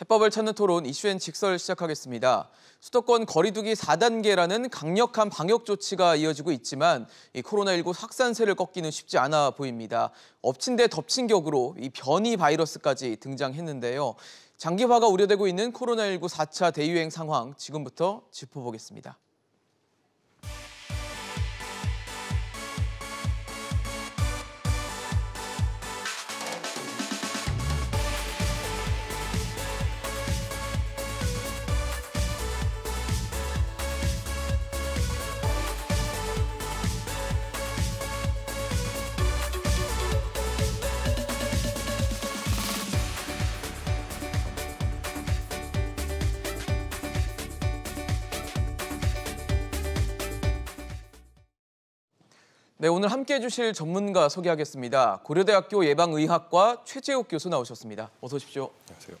해법을 찾는 토론 이슈엔 직설 시작하겠습니다. 수도권 거리두기 4단계라는 강력한 방역 조치가 이어지고 있지만 코로나19 확산세를 꺾기는 쉽지 않아 보입니다. 엎친 데 덮친 격으로 이 변이 바이러스까지 등장했는데요. 장기화가 우려되고 있는 코로나19 4차 대유행 상황 지금부터 짚어보겠습니다. 네, 오늘 함께해 주실 전문가 소개하겠습니다. 고려대학교 예방의학과 최재욱 교수 나오셨습니다. 어서 오십시오. 안녕하세요.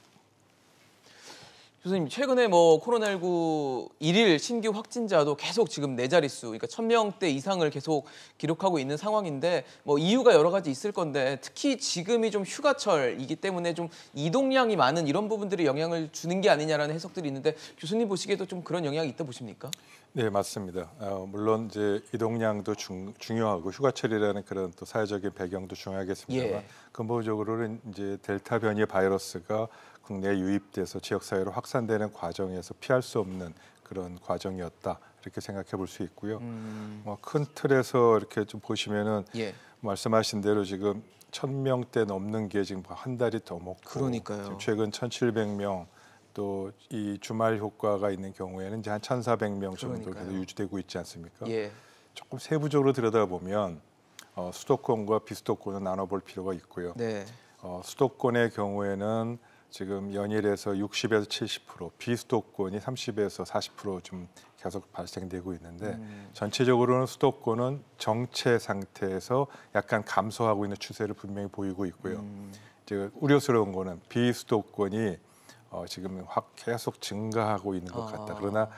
교수님 최근에 뭐 코로나19 일일 신규 확진자도 계속 지금 네 자릿수 그러니까 천 명대 이상을 계속 기록하고 있는 상황인데 뭐 이유가 여러 가지 있을 건데 특히 지금이 좀 휴가철이기 때문에 좀 이동량이 많은 이런 부분들이 영향을 주는 게 아니냐라는 해석들이 있는데 교수님 보시기에도 좀 그런 영향이 있다 보십니까? 네 맞습니다. 어, 물론 이제 이동량도 중, 요하고 휴가철이라는 그런 또 사회적인 배경도 중요하겠습니다만 예. 근본적으로는 이제 델타 변이 바이러스가 국내에 유입돼서 지역사회로 확산되는 과정에서 피할 수 없는 그런 과정이었다 이렇게 생각해 볼 수 있고요. 음. 어, 큰 틀에서 이렇게 좀 보시면은 예. 말씀하신 대로 지금 천 명대 넘는 게 지금 뭐 한 달이 더 먹고 그러니까요. 최근 천칠백 명 또 이 주말 효과가 있는 경우에는 이제 한 천사백 명 정도 계속 유지되고 있지 않습니까? 예. 조금 세부적으로 들여다보면 어, 수도권과 비수도권을 나눠볼 필요가 있고요. 네. 어, 수도권의 경우에는 지금 연일에서 60에서 70% 비수도권이 30에서 40%좀 계속 발생되고 있는데 음. 전체적으로는 수도권은 정체 상태에서 약간 감소하고 있는 추세를 분명히 보이고 있고요. 음. 이제 우려스러운 거는 비수도권이 어, 지금 확 계속 증가하고 있는 것 같다. 아. 그러나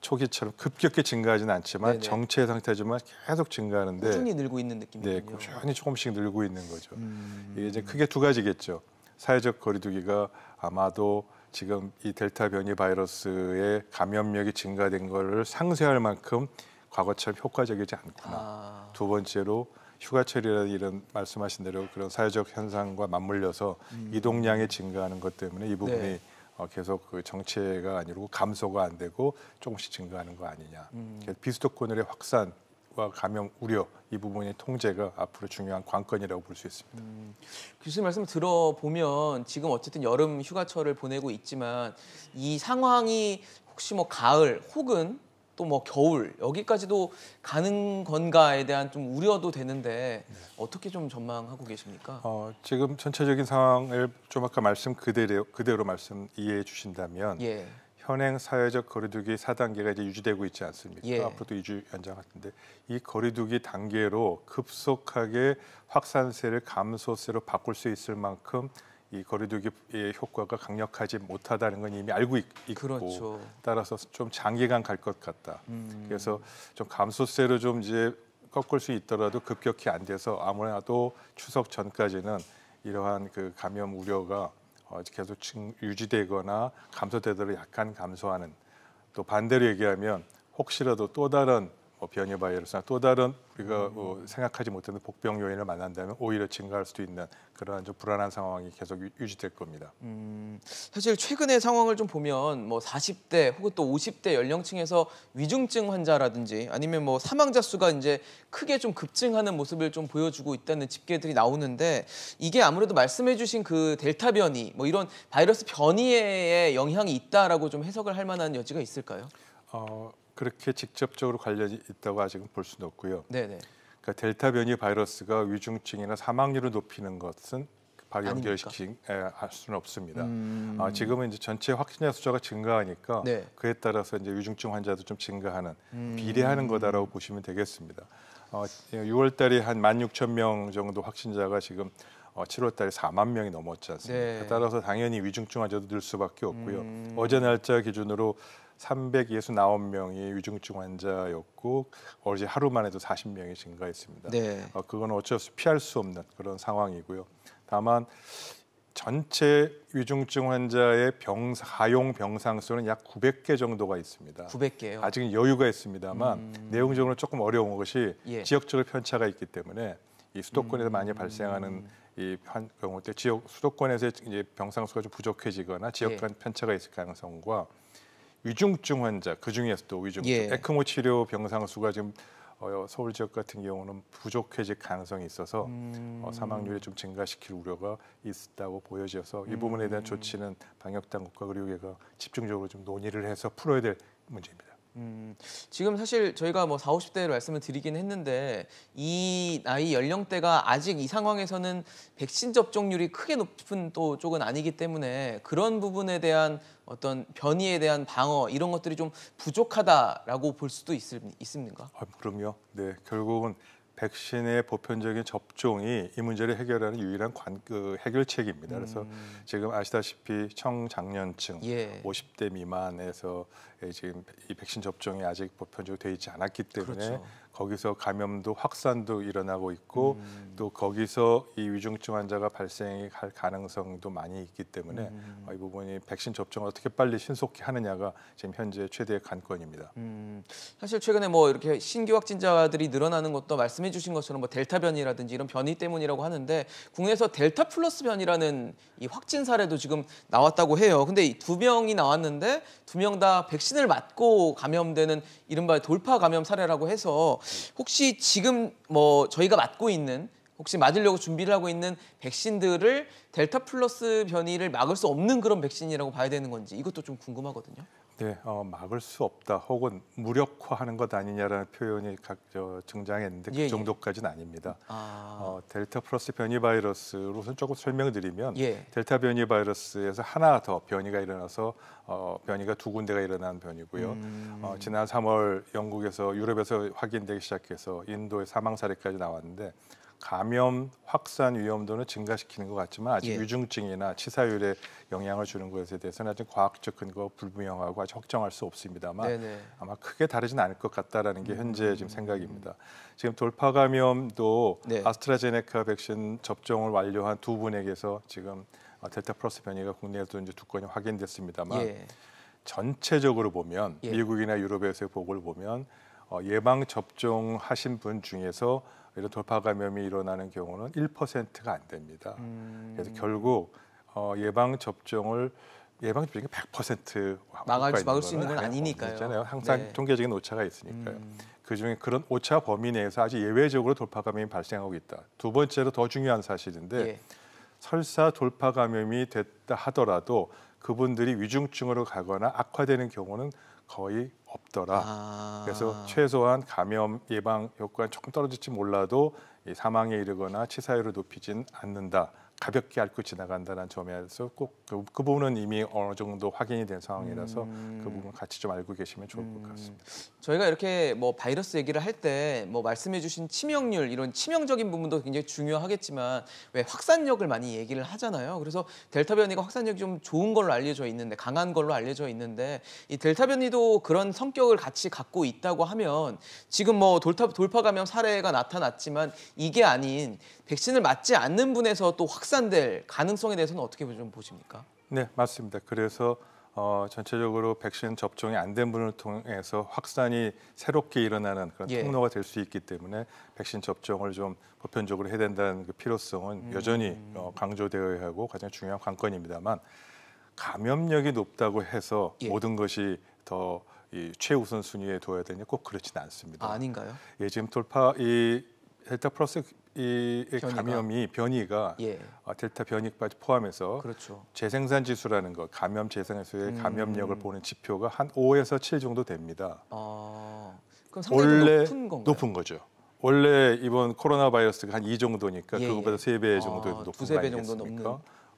초기처럼 급격히 증가하지는 않지만 네네. 정체 상태지만 계속 증가하는데 꾸준히 늘고 있는 느낌이군요. 네, 꾸준히 조금씩 늘고 있는 거죠. 음. 이게 이제 크게 두 가지겠죠. 사회적 거리두기가 아마도 지금 이 델타 변이 바이러스의 감염력이 증가된 것을 상쇄할 만큼 과거처럼 효과적이지 않구나. 아. 두 번째로 휴가철이라 이런 말씀하신 대로 그런 사회적 현상과 맞물려서 음. 이동량이 증가하는 것 때문에 이 부분이 네. 어, 계속 그 정체가 아니고 감소가 안 되고 조금씩 증가하는 거 아니냐. 음. 비수도권의 확산 전염과 감염 우려 이 부분의 통제가 앞으로 중요한 관건이라고 볼 수 있습니다. 음, 교수님 말씀 들어보면 지금 어쨌든 여름 휴가철을 보내고 있지만 이 상황이 혹시 뭐 가을 혹은 또 뭐 겨울 여기까지도 가는 건가에 대한 좀 우려도 되는데 어떻게 좀 전망하고 계십니까? 어, 지금 전체적인 상황을 좀 아까 말씀 그대로 그대로 말씀 이해해 주신다면 예. 현행 사회적 거리두기 4단계가 이제 유지되고 있지 않습니까? 예. 앞으로도 유지 연장할 텐데 이 거리두기 단계로 급속하게 확산세를 감소세로 바꿀 수 있을 만큼 이 거리두기의 효과가 강력하지 못하다는 건 이미 알고 있, 고 그렇죠. 따라서 좀 장기간 갈 것 같다. 음. 그래서 좀 감소세로 좀 이제 꺾을 수 있더라도 급격히 안 돼서 아무래도 추석 전까지는 이러한 그 감염 우려가 어, 계속 유지되거나 감소되도록 약간 감소하는 또 반대로 얘기하면 혹시라도 또 다른 뭐 변이 바이러스나 또 다른 우리가 뭐 생각하지 못했던 복병 요인을 만난다면 오히려 증가할 수도 있는 그러한 좀 불안한 상황이 계속 유지될 겁니다. 음, 사실 최근의 상황을 좀 보면 뭐 40대 혹은 또 50대 연령층에서 위중증 환자라든지 아니면 뭐 사망자 수가 이제 크게 좀 급증하는 모습을 좀 보여주고 있다는 집계들이 나오는데 이게 아무래도 말씀해주신 그 델타 변이 뭐 이런 바이러스 변이에 영향이 있다라고 좀 해석을 할 만한 여지가 있을까요? 어, 그렇게 직접적으로 관련이 있다고 아직은 볼 수는 없고요. 네네. 그러니까 델타 변이 바이러스가 위중증이나 사망률을 높이는 것은 연결시킨 에, 할 수는 없습니다. 음... 아, 지금은 이제 전체 확진자 숫자가 증가하니까 네. 그에 따라서 이제 위중증 환자도 좀 증가하는 음... 비례하는 거다라고 보시면 되겠습니다. 어, 6월 예, 달에 한 16,000명 정도 확진자가 지금 어, 7월 달에 4만 명이 넘었지 않습니까? 네. 따라서 당연히 위중증 환자도 늘 수밖에 없고요. 음... 어제 날짜 기준으로 369명이 위중증 환자였고 어제 하루만 해도 40명이 증가했습니다. 네. 어, 그건 어쩔 수 피할 수 없는 그런 상황이고요. 다만 전체 위중증 환자의 병 가용 병상 수는 약 900개 정도가 있습니다. 900개요. 아직은 여유가 있습니다만 음... 내용적으로 조금 어려운 것이 예. 지역적으로 편차가 있기 때문에 이 수도권에서 음... 많이 발생하는 이 경우 때 지역 수도권에서 이제 병상 수가 좀 부족해지거나 지역 예. 간 예. 편차가 있을 가능성과 위중증 환자 그 중에서도 위중증 예. 에크모 치료 병상 수가 지금 어, 서울 지역 같은 경우는 부족해질 가능성이 있어서 어, 음. 어, 사망률이 좀 증가시킬 우려가 있다고 보여져서 이 부분에 대한 음. 조치는 방역 당국과 의료계가 집중적으로 좀 논의를 해서 풀어야 될 문제입니다. 음, 지금 사실 저희가 뭐 40, 5 0대로 말씀을 드리긴 했는데 이 나이 연령대가 아직 이 상황에서는 백신 접종률이 크게 높은 또 쪽은 아니기 때문에 그런 부분에 대한 어떤 변이에 대한 방어 이런 것들이 좀 부족하다라고 볼 수도 있을, 있습니까? 아, 그럼요. 네, 결국은 백신의 보편적인 접종이 이 문제를 해결하는 유일한 관, 그 해결책입니다. 그래서 음. 지금 아시다시피 청장년층 예. 50대 미만에서 지금 이 백신 접종이 아직 보편적으로 돼 있지 않았기 때문에 그렇죠. 거기서 감염도 확산도 일어나고 있고 음. 또 거기서 이 위중증 환자가 발생할 가능성도 많이 있기 때문에 음. 어, 이 부분이 백신 접종을 어떻게 빨리 신속히 하느냐가 지금 현재 최대의 관건입니다. 음. 사실 최근에 뭐 이렇게 신규 확진자들이 늘어나는 것도 말씀해 주신 것처럼 뭐 델타 변이라든지 이런 변이 때문이라고 하는데 국내에서 델타 플러스 변이라는 이 확진 사례도 지금 나왔다고 해요. 근데 이두 명이 나왔는데 두 명 다 백신을 맞고 감염되는 이른바 돌파 감염 사례라고 해서 혹시 지금 뭐 저희가 맞고 있는 혹시 맞으려고 준비를 하고 있는 백신들을 델타 플러스 변이를 막을 수 없는 그런 백신이라고 봐야 되는 건지 이것도 좀 궁금하거든요. 네, 어, 막을 수 없다 혹은 무력화하는 것 아니냐라는 표현이 각, 저, 등장했는데 그 예, 그 정도까지는 예. 아닙니다. 아... 어, 델타 플러스 변이 바이러스로선 조금 설명드리면 을 예. 델타 변이 바이러스에서 하나 더 변이가 일어나서 어, 변이가 두 군데가 일어난 변이고요. 음... 어, 지난 3월 영국에서 유럽에서 확인되기 시작해서 인도의 사망 사례까지 나왔는데 감염 확산 위험도는 증가시키는 것 같지만 아직 예. 유중증이나 치사율에 영향을 주는 것에 대해서는 아직 과학적 근거 불분명하고 아직 확정할 수 없습니다만 네네. 아마 크게 다르진 않을 것 같다라는 게 현재 음. 지금 생각입니다. 지금 돌파 감염도 네. 아스트라제네카 백신 접종을 완료한 두 분에게서 지금 어, 델타 플러스 변이가 국내에도 이제 두 건이 확인됐습니다만 예. 전체적으로 보면 예. 미국이나 유럽에서의 보고를 보면 어, 예방 접종하신 분 중에서 이런 돌파 감염이 일어나는 경우는 1%가 안 됩니다. 음. 그래서 결국 어, 예방 접종을 예방 접종이 100% 막을 수, 막을 수 있는 건 아니니까요. 항상 네. 통계적인 오차가 있으니까요. 음. 그중에 그런 오차 범위 내에서 아주 예외적으로 돌파 감염이 발생하고 있다. 두 번째로 더 중요한 사실인데 예. 설사 돌파 감염이 됐다 하더라도 그분들이 위중증으로 가거나 악화되는 경우는 거의 없더라. 아. 그래서 최소한 감염 예방 효과는 조금 떨어질지 몰라도 이 사망에 이르거나 치사율을 높이진 않는다. 가볍게 앓고 지나간다는 점에서 꼭그 그 부분은 이미 어느 정도 확인이 된 상황이라서 그 음. 그 부분 같이 좀 알고 계시면 좋을 것 음. 같습니다. 저희가 이렇게 뭐 바이러스 얘기를 할 때 뭐 말씀해주신 치명률 이런 치명적인 부분도 굉장히 중요하겠지만 왜 확산력을 많이 얘기를 하잖아요. 그래서 델타 변이가 확산력이 좀 좋은 걸로 알려져 있는데 강한 걸로 알려져 있는데 이 델타 변이도 그런 성격을 같이 갖고 있다고 하면 지금 뭐 돌파 돌파 감염 사례가 나타났지만 이게 아닌 백신을 맞지 않는 분에서 또 확산될 가능성에 대해서는 어떻게 좀 보십니까? 네, 맞습니다. 그래서 어, 전체적으로 백신 접종이 안 된 분을 통해서 확산이 새롭게 일어나는 그런 예. 통로가 될 수 있기 때문에 백신 접종을 좀 보편적으로 해야 된다는 그 필요성은 음. 여전히 어, 강조되어야 하고 가장 중요한 관건입니다만 감염력이 높다고 해서 예. 모든 것이 더이 최우선 순위에 둬야 되냐 꼭 그렇지는 않습니다. 아, 닌가요 예, 지금 돌파 이 델타 플러스 이 변이가. 감염이 변이가 예. 아, 델타 변이까지 포함해서 그렇죠. 재생산 지수라는 거 감염 재생에서의 음. 감염력을 보는 지표가 한 5에서 7 정도 됩니다. 아, 그럼 상당히 높은 건가요? 높은 거죠. 원래 이번 코로나 바이러스가 한 2 정도니까 예, 그것보다 3배 예. 아, 정도 아, 높은 두세 배 정도 높은.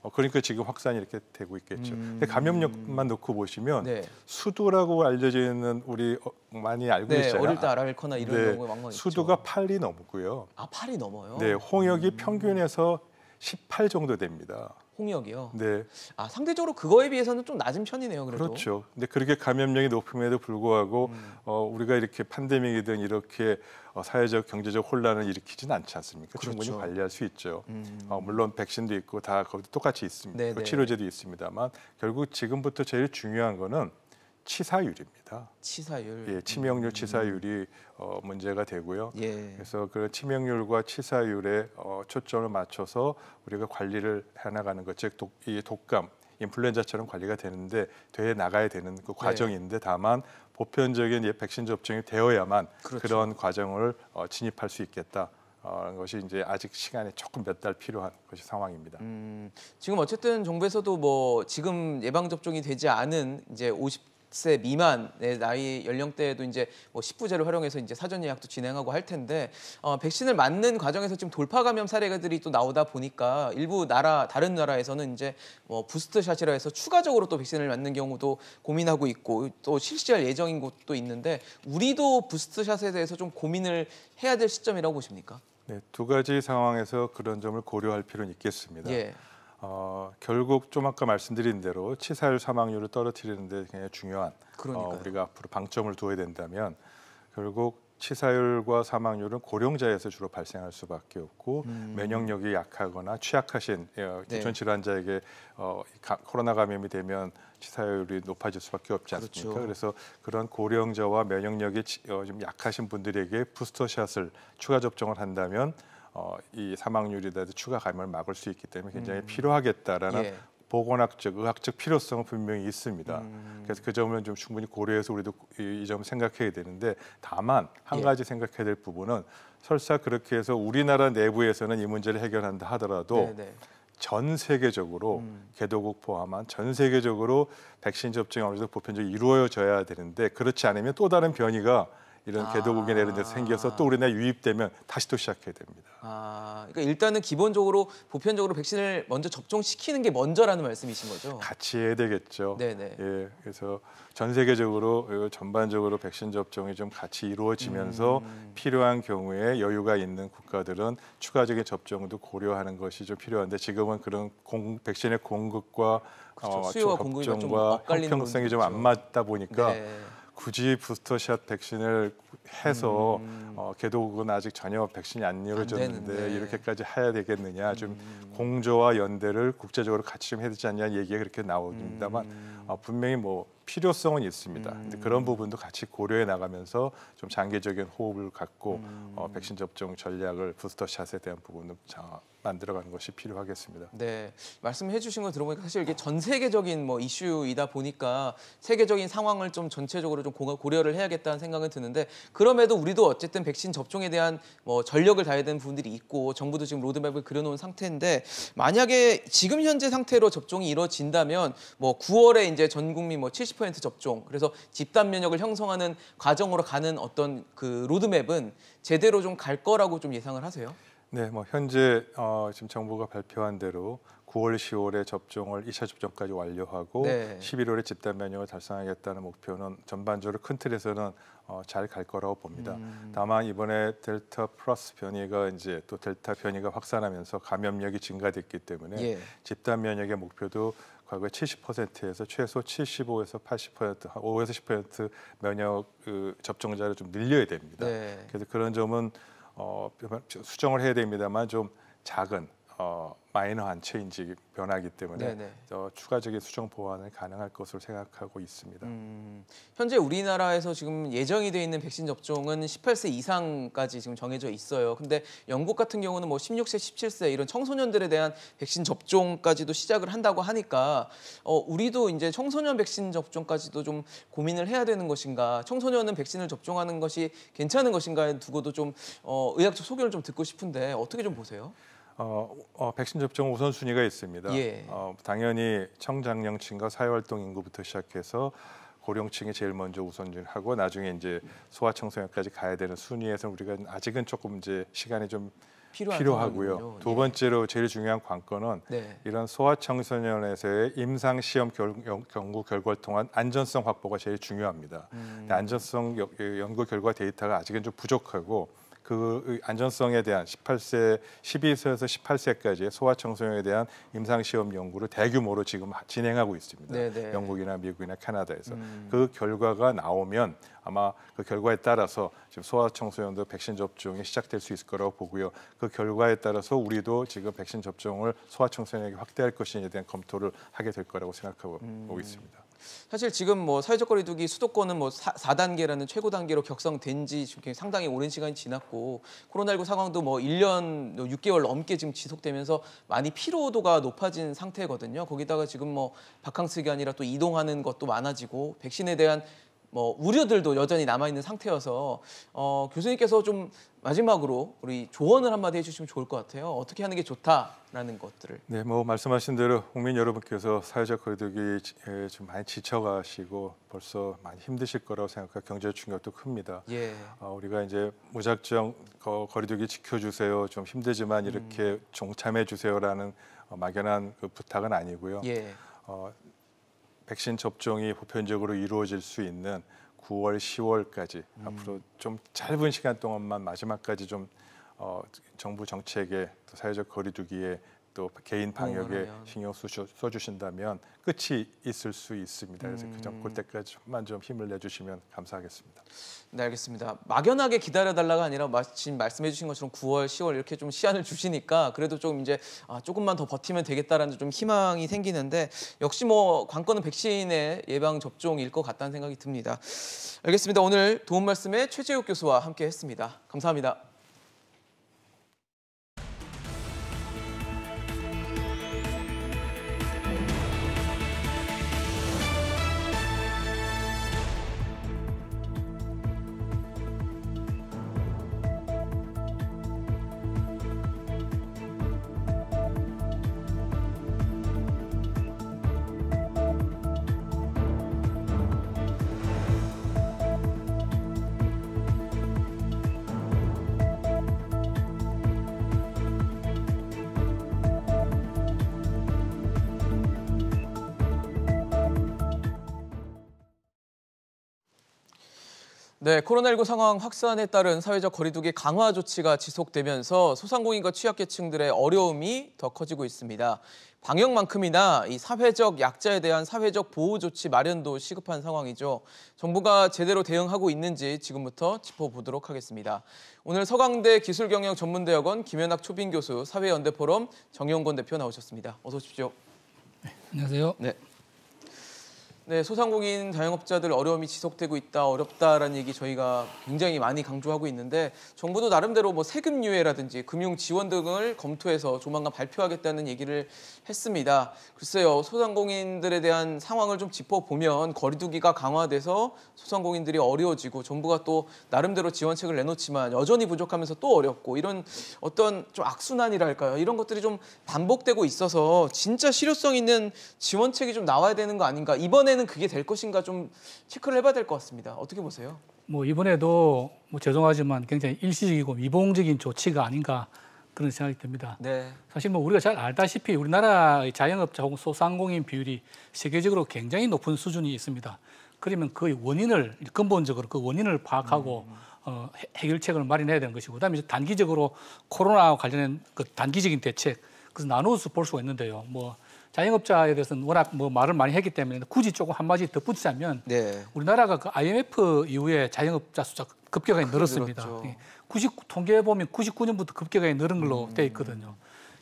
어, 그러니까 지금 확산이 이렇게 되고 있겠죠. 음. 근데 감염력만 놓고 보시면 네. 수두라고 알려져 있는 우리 어, 많이 알고 네, 있잖아요. 어릴 때 알아거나 이런 네, 경우가 많거 수두가 있죠. 8이 넘고요. 아, 8이 넘어요? 네, 홍역이 음. 평균에서 18 정도 됩니다. 홍역이요. 네. 아 상대적으로 그거에 비해서는 좀 낮은 편이네요. 그래도. 그렇죠. 근데 그렇게 감염력이 높음에도 불구하고 음. 어, 우리가 이렇게 팬데믹이든 이렇게 어, 사회적 경제적 혼란을 일으키진 않지 않습니까? 그렇죠. 충분히 관리할 수 있죠. 음. 어, 물론 백신도 있고 다 거기도 똑같이 있습니다. 네, 그 네. 치료제도 있습니다만 결국 지금부터 제일 중요한 거는 치사율입니다. 치사율. 예, 치명률, 음. 치사율이 어, 문제가 되고요. 예. 그래서 그 치명률과 치사율에 어, 초점을 맞춰서 우리가 관리를 해나가는 것, 즉 독, 이 독감, 인플루엔자처럼 관리가 되는데 돼 나가야 되는 그 네. 과정인데 다만 보편적인 예, 백신 접종이 되어야만 그렇죠. 그런 과정을 어, 진입할 수 있겠다. 어, 것이 이제 아직 시간이 조금 몇 달 필요한 것이 상황입니다. 음, 지금 어쨌든 정부에서도 뭐 지금 예방 접종이 되지 않은 이제 50세 미만의 나이 연령대에도 이제 뭐1부제를 활용해서 이제 사전 예약도 진행하고 할 텐데 어, 백신을 맞는 과정에서 지금 돌파 감염 사례들이 또 나오다 보니까 일부 나라 다른 나라에서는 이제 뭐 부스트샷이라 해서 추가적으로 또 백신을 맞는 경우도 고민하고 있고 또 실시할 예정인 곳도 있는데 우리도 부스트샷에 대해서 좀 고민을 해야 될 시점이라고 보십니까? 네, 두 가지 상황에서 그런 점을 고려할 필요는 있겠습니다. 예. 어, 결국 좀 아까 말씀드린 대로 치사율 사망률을 떨어뜨리는데 굉장히 중요한 어, 우리가 앞으로 방점을 두어야 된다면 결국 치사율과 사망률은 고령자에서 주로 발생할 수밖에 없고 음. 면역력이 약하거나 취약하신 예, 네. 기존 질환자에게 어, 코로나 감염이 되면 치사율이 높아질 수밖에 없지 않습니까? 그렇죠. 그래서 그런 고령자와 면역력이 어, 좀 약하신 분들에게 부스터샷을 추가 접종을 한다면 어, 이 사망률이라든지 추가 감염을 막을 수 있기 때문에 굉장히 음. 필요하겠다라는 예. 보건학적, 의학적 필요성은 분명히 있습니다. 음. 그래서 그 점은 좀 충분히 고려해서 우리도 이, 이점 생각해야 되는데 다만 한 예. 가지 생각해야 될 부분은 설사 그렇게 해서 우리나라 내부에서는 이 문제를 해결한다 하더라도 네네. 네. 전 세계적으로 음. 개도국 포함한 전 세계적으로 백신 접종이 어느 정도 보편적으로 이루어져야 되는데 그렇지 않으면 또 다른 변이가 이런 궤도국이나 아. 이런 데서 생겨서 또 우리나라에 유입되면 다시 또 시작해야 됩니다. 아, 그러니까 일단은 기본적으로 보편적으로 백신을 먼저 접종시키는 게 먼저라는 말씀이신 거죠? 같이 해야 되겠죠. 네네. 네. 예, 그래서 전 세계적으로 어, 전반적으로 백신 접종이 좀 같이 이루어지면서 음. 필요한 경우에 여유가 있는 국가들은 추가적인 접종도 고려하는 것이 좀 필요한데 지금은 그런 공, 백신의 공급과 그렇죠. 어, 수요와 공급이 좀 엇갈리는 형평성이 좀 안 맞다 보니까 네. 굳이 부스터샷 백신을 해서 음. 어, 개도국은 아직 전혀 백신이 안 이루어졌는데 안 이렇게까지 해야 되겠느냐 좀 음. 공조와 연대를 국제적으로 같이 좀 해야 되지 않냐 얘기가 그렇게 나옵니다만 음. 어, 분명히 뭐 필요성은 있습니다. 음. 근데 그런 부분도 같이 고려해 나가면서 좀 장기적인 호흡을 갖고 음. 어, 백신 접종 전략을 부스터샷에 대한 부분도 만들어가는 것이 필요하겠습니다. 네, 말씀해주신 걸 들어보니까 사실 이게 전 세계적인 뭐 이슈이다 보니까 세계적인 상황을 좀 전체적으로 좀 고려를 해야겠다는 생각은 드는데 그럼에도 우리도 어쨌든 백신 접종에 대한 뭐 전력을 다해야 되는 부분들이 있고 정부도 지금 로드맵을 그려놓은 상태인데 만약에 지금 현재 상태로 접종이 이루어진다면 뭐 9월에 이제 전 국민 뭐 70% 접종 그래서 집단 면역을 형성하는 과정으로 가는 어떤 그 로드맵은 제대로 좀 갈 거라고 좀 예상을 하세요? 네, 뭐 현재 어, 지금 정부가 발표한 대로 9월, 10월에 접종을 2차 접종까지 완료하고 네. 11월에 집단 면역을 달성하겠다는 목표는 전반적으로 큰 틀에서는 어, 잘 갈 거라고 봅니다. 음. 다만 이번에 델타 플러스 변이가 이제 또 델타 변이가 확산하면서 감염력이 증가됐기 때문에 예. 집단 면역의 목표도 과거에 70%에서 최소 75에서 80%, 5에서 10% 면역 그, 접종자를 좀 늘려야 됩니다. 네. 그래서 그런 점은 어, 수정을 해야 됩니다만 좀 작은 어, 마이너한 체인지 변화기 때문에 어, 추가적인 수정 보완을 가능할 것으로 생각하고 있습니다. 음, 현재 우리나라에서 지금 예정이 돼 있는 백신 접종은 18세 이상까지 지금 정해져 있어요. 근데 영국 같은 경우는 뭐 16세, 17세 이런 청소년들에 대한 백신 접종까지도 시작을 한다고 하니까 어, 우리도 이제 청소년 백신 접종까지도 좀 고민을 해야 되는 것인가, 청소년은 백신을 접종하는 것이 괜찮은 것인가에 두고도 좀 어, 의학적 소견을 좀 듣고 싶은데 어떻게 좀 보세요? 어, 어, 백신 접종 우선순위가 있습니다. 예. 어, 당연히 청장년층과 사회활동 인구부터 시작해서 고령층이 제일 먼저 우선하고 을 나중에 이제 소아청소년까지 가야 되는 순위에서 우리가 아직은 조금 이제 시간이 좀 필요하고요. 두 네. 번째로 제일 중요한 관건은 네. 이런 소아청소년에서의 임상 시험 경구 결과를 통한 안전성 확보가 제일 중요합니다. 음. 안전성 연구 결과 데이터가 아직은 좀 부족하고 그 안전성에 대한 18세, 12세에서 18세까지의 소아청소년에 대한 임상시험 연구를 대규모로 지금 진행하고 있습니다. 네네. 네. 영국이나 미국이나 캐나다에서. 음. 그 결과가 나오면 아마 그 결과에 따라서 지금 소아청소년도 백신 접종이 시작될 수 있을 거라고 보고요. 그 결과에 따라서 우리도 지금 백신 접종을 소아청소년에게 확대할 것인지에 대한 검토를 하게 될 거라고 생각하고 음. 있습니다. 사실 지금 뭐 사회적 거리두기 수도권은 뭐 사, 4단계라는 최고 단계로 격상된 지 상당히 오랜 시간이 지났고 코로나19 상황도 뭐 1년 6개월 뭐 넘게 지금 지속되면서 많이 피로도가 높아진 상태거든요. 거기다가 지금 뭐 바캉스 기간이라 또 이동하는 것도 많아지고 백신에 대한 뭐 우려들도 여전히 남아 있는 상태여서 어, 교수님께서 좀 마지막으로 우리 조언을 한마디 해주시면 좋을 것 같아요. 어떻게 하는 게 좋다라는 것들을. 네, 뭐 말씀하신 대로 국민 여러분께서 사회적 거리두기 좀 많이 지쳐가시고 벌써 많이 힘드실 거라고 생각하고 경제 충격도 큽니다. 예. 어, 우리가 이제 무작정 거, 리두기 지켜주세요. 좀 힘들지만 이렇게 음. 종참해 주세요라는 어, 막연한 그 부탁은 아니고요. 예. 어, 백신 접종이 보편적으로 이루어질 수 있는 9월, 10월까지 음. 앞으로 좀 짧은 시간 동안만 마지막까지 좀 어, 정부 정책에 또 사회적 거리두기에 또 개인 어, 방역에 신경 써주신다면 끝이 있을 수 있습니다. 그래서 그 음. 그점 그때까지만 좀 힘을 내주시면 감사하겠습니다. 네, 알겠습니다. 막연하게 기다려달라가 아니라 마침 말씀해주신 것처럼 9월, 10월 이렇게 좀 시한을 주시니까 그래도 좀 이제 아, 조금만 더 버티면 되겠다라는 좀 희망이 생기는데 역시 뭐 관건은 백신의 예방 접종일 것 같다는 생각이 듭니다. 알겠습니다. 오늘 도움 말씀에 최재욱 교수와 함께했습니다. 감사합니다. 네, 코로나19 상황 확산에 따른 사회적 거리두기 강화 조치가 지속되면서 소상공인과 취약계층들의 어려움이 더 커지고 있습니다. 방역만큼이나 이 사회적 약자에 대한 사회적 보호 조치 마련도 시급한 상황이죠. 정부가 제대로 대응하고 있는지 지금부터 짚어보도록 하겠습니다. 오늘 서강대 기술경영전문대학원 김현학 초빙 교수, 사회연대포럼 정영권 대표 나오셨습니다. 어서 오십시오. 네, 안녕하세요. 네. 네, 소상공인 자영업자들 어려움이 지속되고 있다, 어렵다라는 얘기 저희가 굉장히 많이 강조하고 있는데 정부도 나름대로 뭐 세금 유예라든지 금융 지원 등을 검토해서 조만간 발표하겠다는 얘기를 했습니다. 글쎄요, 소상공인들에 대한 상황을 좀 짚어보면 거리두기가 강화돼서 소상공인들이 어려워지고 정부가 또 나름대로 지원책을 내놓지만 여전히 부족하면서 또 어렵고 이런 어떤 좀 악순환이랄까요? 이런 것들이 좀 반복되고 있어서 진짜 실효성 있는 지원책이 좀 나와야 되는 거 아닌가? 이번에 이번에는 그게 될 것인가 좀 체크를 해봐야 될 것 같습니다. 어떻게 보세요? 뭐 이번에도 뭐 죄송하지만 굉장히 일시적이고 미봉적인 조치가 아닌가 그런 생각이 듭니다. 네. 사실 뭐 우리가 잘 알다시피 우리나라의 자영업자 혹은 소상공인 비율이 세계적으로 굉장히 높은 수준이 있습니다. 그러면 그 원인을 근본적으로 그 원인을 파악하고 음. 어, 해결책을 마련해야 되는 것이고 그다음에 이제 단기적으로 코로나와 관련된 그 단기적인 대책 그래서 나눠서 볼 수가 있는데요. 뭐 자영업자에 대해서는 워낙 뭐 말을 많이 했기 때문에 굳이 조금 한마디 덧붙이자면 네. 우리나라가 그 IMF 이후에 자영업자 숫자 급격하게 그렇죠, 늘었습니다. 그렇죠. 예. 90 통계에 보면 99년부터 급격하게 늘은 걸로 음. 돼 있거든요.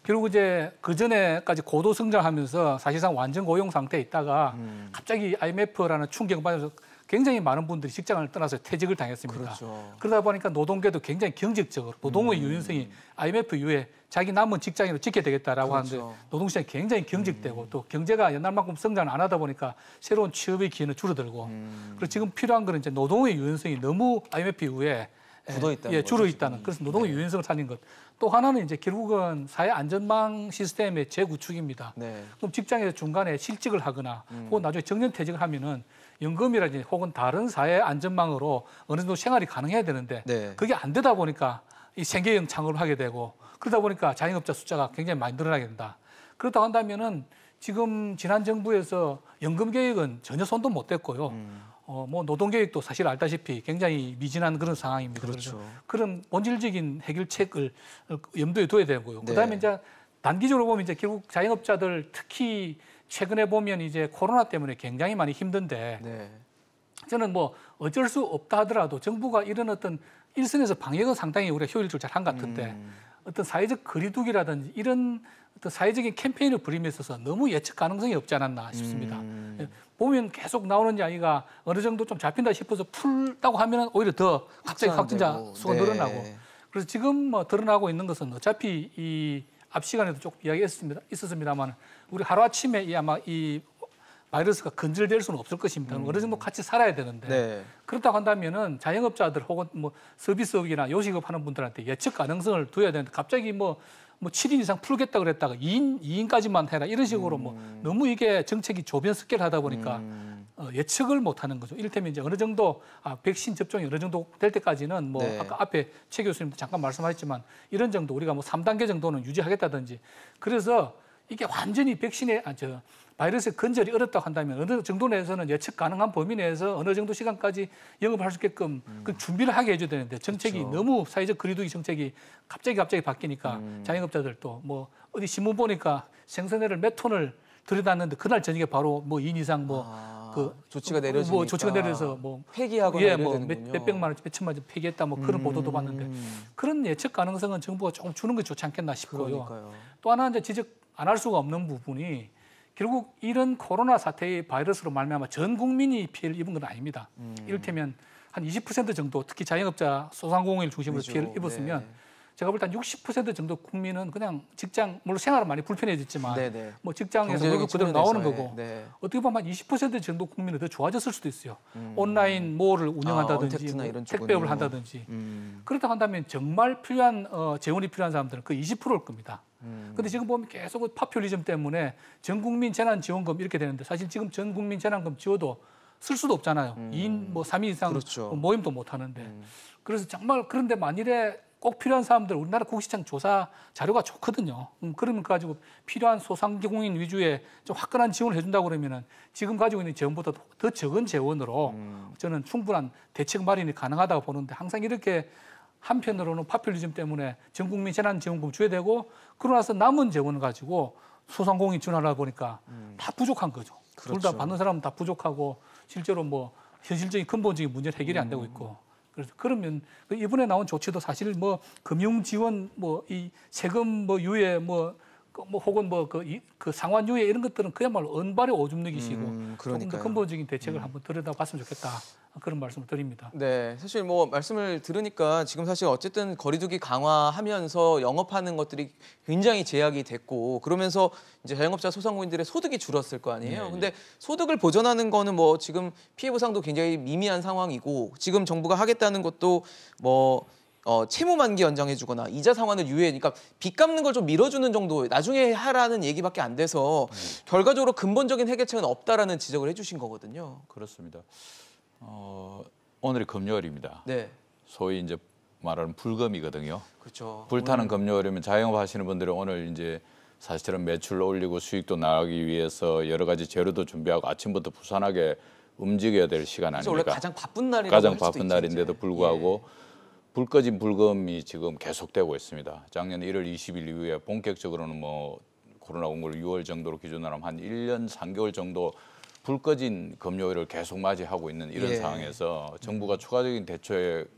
그리고 이제 그 전에까지 고도 성장하면서 사실상 완전 고용 상태에 있다가 음. 갑자기 IMF라는 충격 을 받아서 굉장히 많은 분들이 직장을 떠나서 퇴직을 당했습니다. 그렇죠. 그러다 보니까 노동계도 굉장히 경직적으로 노동의 음. 유연성이 IMF 이후에 자기 남은 직장인으로 지켜야 되겠다라고 그렇죠. 하는데 노동시장이 굉장히 경직되고 음. 또 경제가 옛날만큼 성장을 안 하다 보니까 새로운 취업의 기회는 줄어들고 음. 그리고 지금 필요한 거는 이제 노동의 유연성이 너무 IMF 이후에 굳어 있다 예, 줄어 있다는 예, 음. 그래서 노동의 네. 유연성을 찾는 것. 또 하나는 이제 결국은 사회 안전망 시스템의 재구축입니다. 네. 그럼 직장에서 중간에 실직을 하거나 음. 혹은 나중에 정년 퇴직을 하면은 연금이라든지 혹은 다른 사회 안전망으로 어느 정도 생활이 가능해야 되는데 네. 그게 안 되다 보니까 이 생계형 창업을 하게 되고 그러다 보니까 자영업자 숫자가 굉장히 많이 늘어나게 된다. 그렇다고 한다면은 지금 지난 정부에서 연금 계획은 전혀 손도 못 댔고요. 음. 어, 뭐 노동 계획도 사실 알다시피 굉장히 미진한 그런 상황입니다. 그렇죠. 그런 본질적인 해결책을 어, 그 염두에 둬야 되고요. 네. 그다음에 이제 단기적으로 보면 이제 결국 자영업자들 특히 최근에 보면 이제 코로나 때문에 굉장히 많이 힘든데 네. 저는 뭐 어쩔 수 없다 하더라도 정부가 이런 어떤 일선에서 방역은 상당히 우리가 효율적으로 잘 한 것 같은데 음. 어떤 사회적 거리두기라든지 이런 어떤 사회적인 캠페인을 부림에 있어서 너무 예측 가능성이 없지 않았나 싶습니다. 음... 예, 보면 계속 나오는 이아이가 어느 정도 좀 잡힌다 싶어서 풀다고 하면 오히려 더 갑자기 확진자 수가 네. 늘어나고 그래서 지금 뭐 드러나고 있는 것은 어차피 이 앞 시간에도 조금 이야기했습니다. 있었습니다만 우리 하루아침에 이 아마 이 바이러스가 근절될 수는 없을 것입니다. 음. 어느 정도 음. 같이 살아야 되는데 네. 그렇다고 한다면은 자영업자들 혹은 뭐 서비스업이나 요식업 하는 분들한테 예측 가능성을 둬야 되는데 갑자기 뭐뭐 뭐 7인 뭐 이상 풀겠다 그랬다가 2인 2인까지만 해라 이런 식으로 뭐 음. 뭐 너무 이게 정책이 조변스케를 하다 보니까 음. 어, 예측을 못 하는 거죠. 이를테면 이제 어느 정도 아, 백신 접종이 어느 정도 될 때까지는 뭐 네. 아까 앞에 최 교수님도 잠깐 말씀하셨지만 이런 정도 우리가 뭐 3단계 정도는 유지하겠다든지 그래서 이게 완전히 백신에 아, 저 바이러스 근절이 어렵다고 한다면 어느 정도 내에서는 예측 가능한 범위 내에서 어느 정도 시간까지 영업할 수 있게끔 음. 그 준비를 하게 해줘야 되는데 정책이 그렇죠. 너무 사회적 거리두기 정책이 갑자기 갑자기 바뀌니까 음. 자영업자들도 뭐 어디 신문 보니까 생선회를 몇 톤을 들여놨는데 그날 저녁에 바로 뭐 2인 이상 뭐그 아, 조치가 뭐 내려지니까 뭐 조치가 내려서 뭐폐기하고 예, 뭐 몇, 몇, 백만 원, 몇 천만 원 폐기했다 뭐 그런 음. 보도도 봤는데 그런 예측 가능성은 정부가 조금 주는 게 좋지 않겠나 싶고요. 그러니까요. 또 하나 이제 지적 안 할 수가 없는 부분이 결국 이런 코로나 사태의 바이러스로 말미암아 전 국민이 피해를 입은 건 아닙니다. 음. 이를테면 한 20% 정도 특히 자영업자 소상공인을 중심으로 그렇죠. 피해를 입었으면 네. 제가 볼 때 한 60% 정도 국민은 그냥 직장 물론 생활은 많이 불편해졌지만 네네. 네. 뭐 직장에서 그대로 나오는 거고 네. 어떻게 보면 한 20% 정도 국민은 더 좋아졌을 수도 있어요. 음. 온라인 뭐를 운영한다든지 아, 뭐 택배업을 네. 한다든지 음. 그렇다고 한다면 정말 필요한 어, 재원이 필요한 사람들은 그 20%일 겁니다. 음. 근데 지금 보면 계속 그 파퓰리즘 때문에 전 국민 재난 지원금 이렇게 되는데 사실 지금 전 국민 재난금 지워도 쓸 수도 없잖아요. 음. 2인 뭐 3인 이상 그렇죠. 뭐 모임도 못 하는데. 음. 그래서 정말 그런데 만일에 꼭 필요한 사람들 우리나라 국시청 조사 자료가 좋거든요. 음, 그러면 가지고 필요한 소상공인 위주의 좀 화끈한 지원을 해준다고 그러면은 지금 가지고 있는 재원보다 더 적은 재원으로 음. 저는 충분한 대책 마련이 가능하다고 보는데 항상 이렇게 한편으로는 파퓰리즘 때문에 전 국민 재난지원금 줘야 되고 그러고 나서 남은 재원 가지고 소상공인 지원하다 보니까 음. 다 부족한 거죠. 그렇죠. 둘 다 받는 사람은 다 부족하고 실제로 뭐 현실적인 근본적인 문제 해결이 안 되고 음. 있고 그래서 그러면 그 이번에 나온 조치도 사실 뭐 금융 지원 뭐 이 세금 뭐 유예 뭐그 뭐 혹은 뭐그 그, 그 상환유예 이런 것들은 그야말로 은발의 오줌 누기시고 음, 조금 더 근본적인 대책을 음. 한번 들여다봤으면 좋겠다 그런 말씀을 드립니다. 네, 사실 뭐 말씀을 들으니까 지금 사실 어쨌든 거리두기 강화하면서 영업하는 것들이 굉장히 제약이 됐고 그러면서 이제 자영업자 소상공인들의 소득이 줄었을 거 아니에요. 네, 예. 근데 예. 소득을 보전하는 거는 뭐 지금 피해 보상도 굉장히 미미한 상황이고 지금 정부가 하겠다는 것도 뭐 어, 채무 만기 연장해주거나 이자 상환을 유예해, 니까빚 그러니까 갚는 걸 좀 밀어주는 정도 나중에 하라는 얘기밖에 안 돼서 음. 결과적으로 근본적인 해결책은 없다라는 지적을 해주신 거거든요. 그렇습니다. 어, 오늘이 금요일입니다. 네. 소위 이제 말하는 불금이거든요. 그렇죠. 불타는 오늘... 금요일이면 자영업 하시는 분들은 오늘 이제 사실은 매출을 올리고 수익도 나가기 위해서 여러 가지 재료도 준비하고 아침부터 부산하게 움직여야 될 시간 아닙니까? 원래 가장 바쁜 날이 가장 바쁜 날인데도 불구하고 예. 불 꺼진 불금이 지금 계속되고 있습니다. 작년 1월 20일 이후에 본격적으로는 뭐 코로나 공고를 6월 정도로 기준으로 하면 한 1년 3개월 정도 불 꺼진 금요일을 계속 맞이하고 있는 이런 예. 상황에서 정부가 추가적인 대책을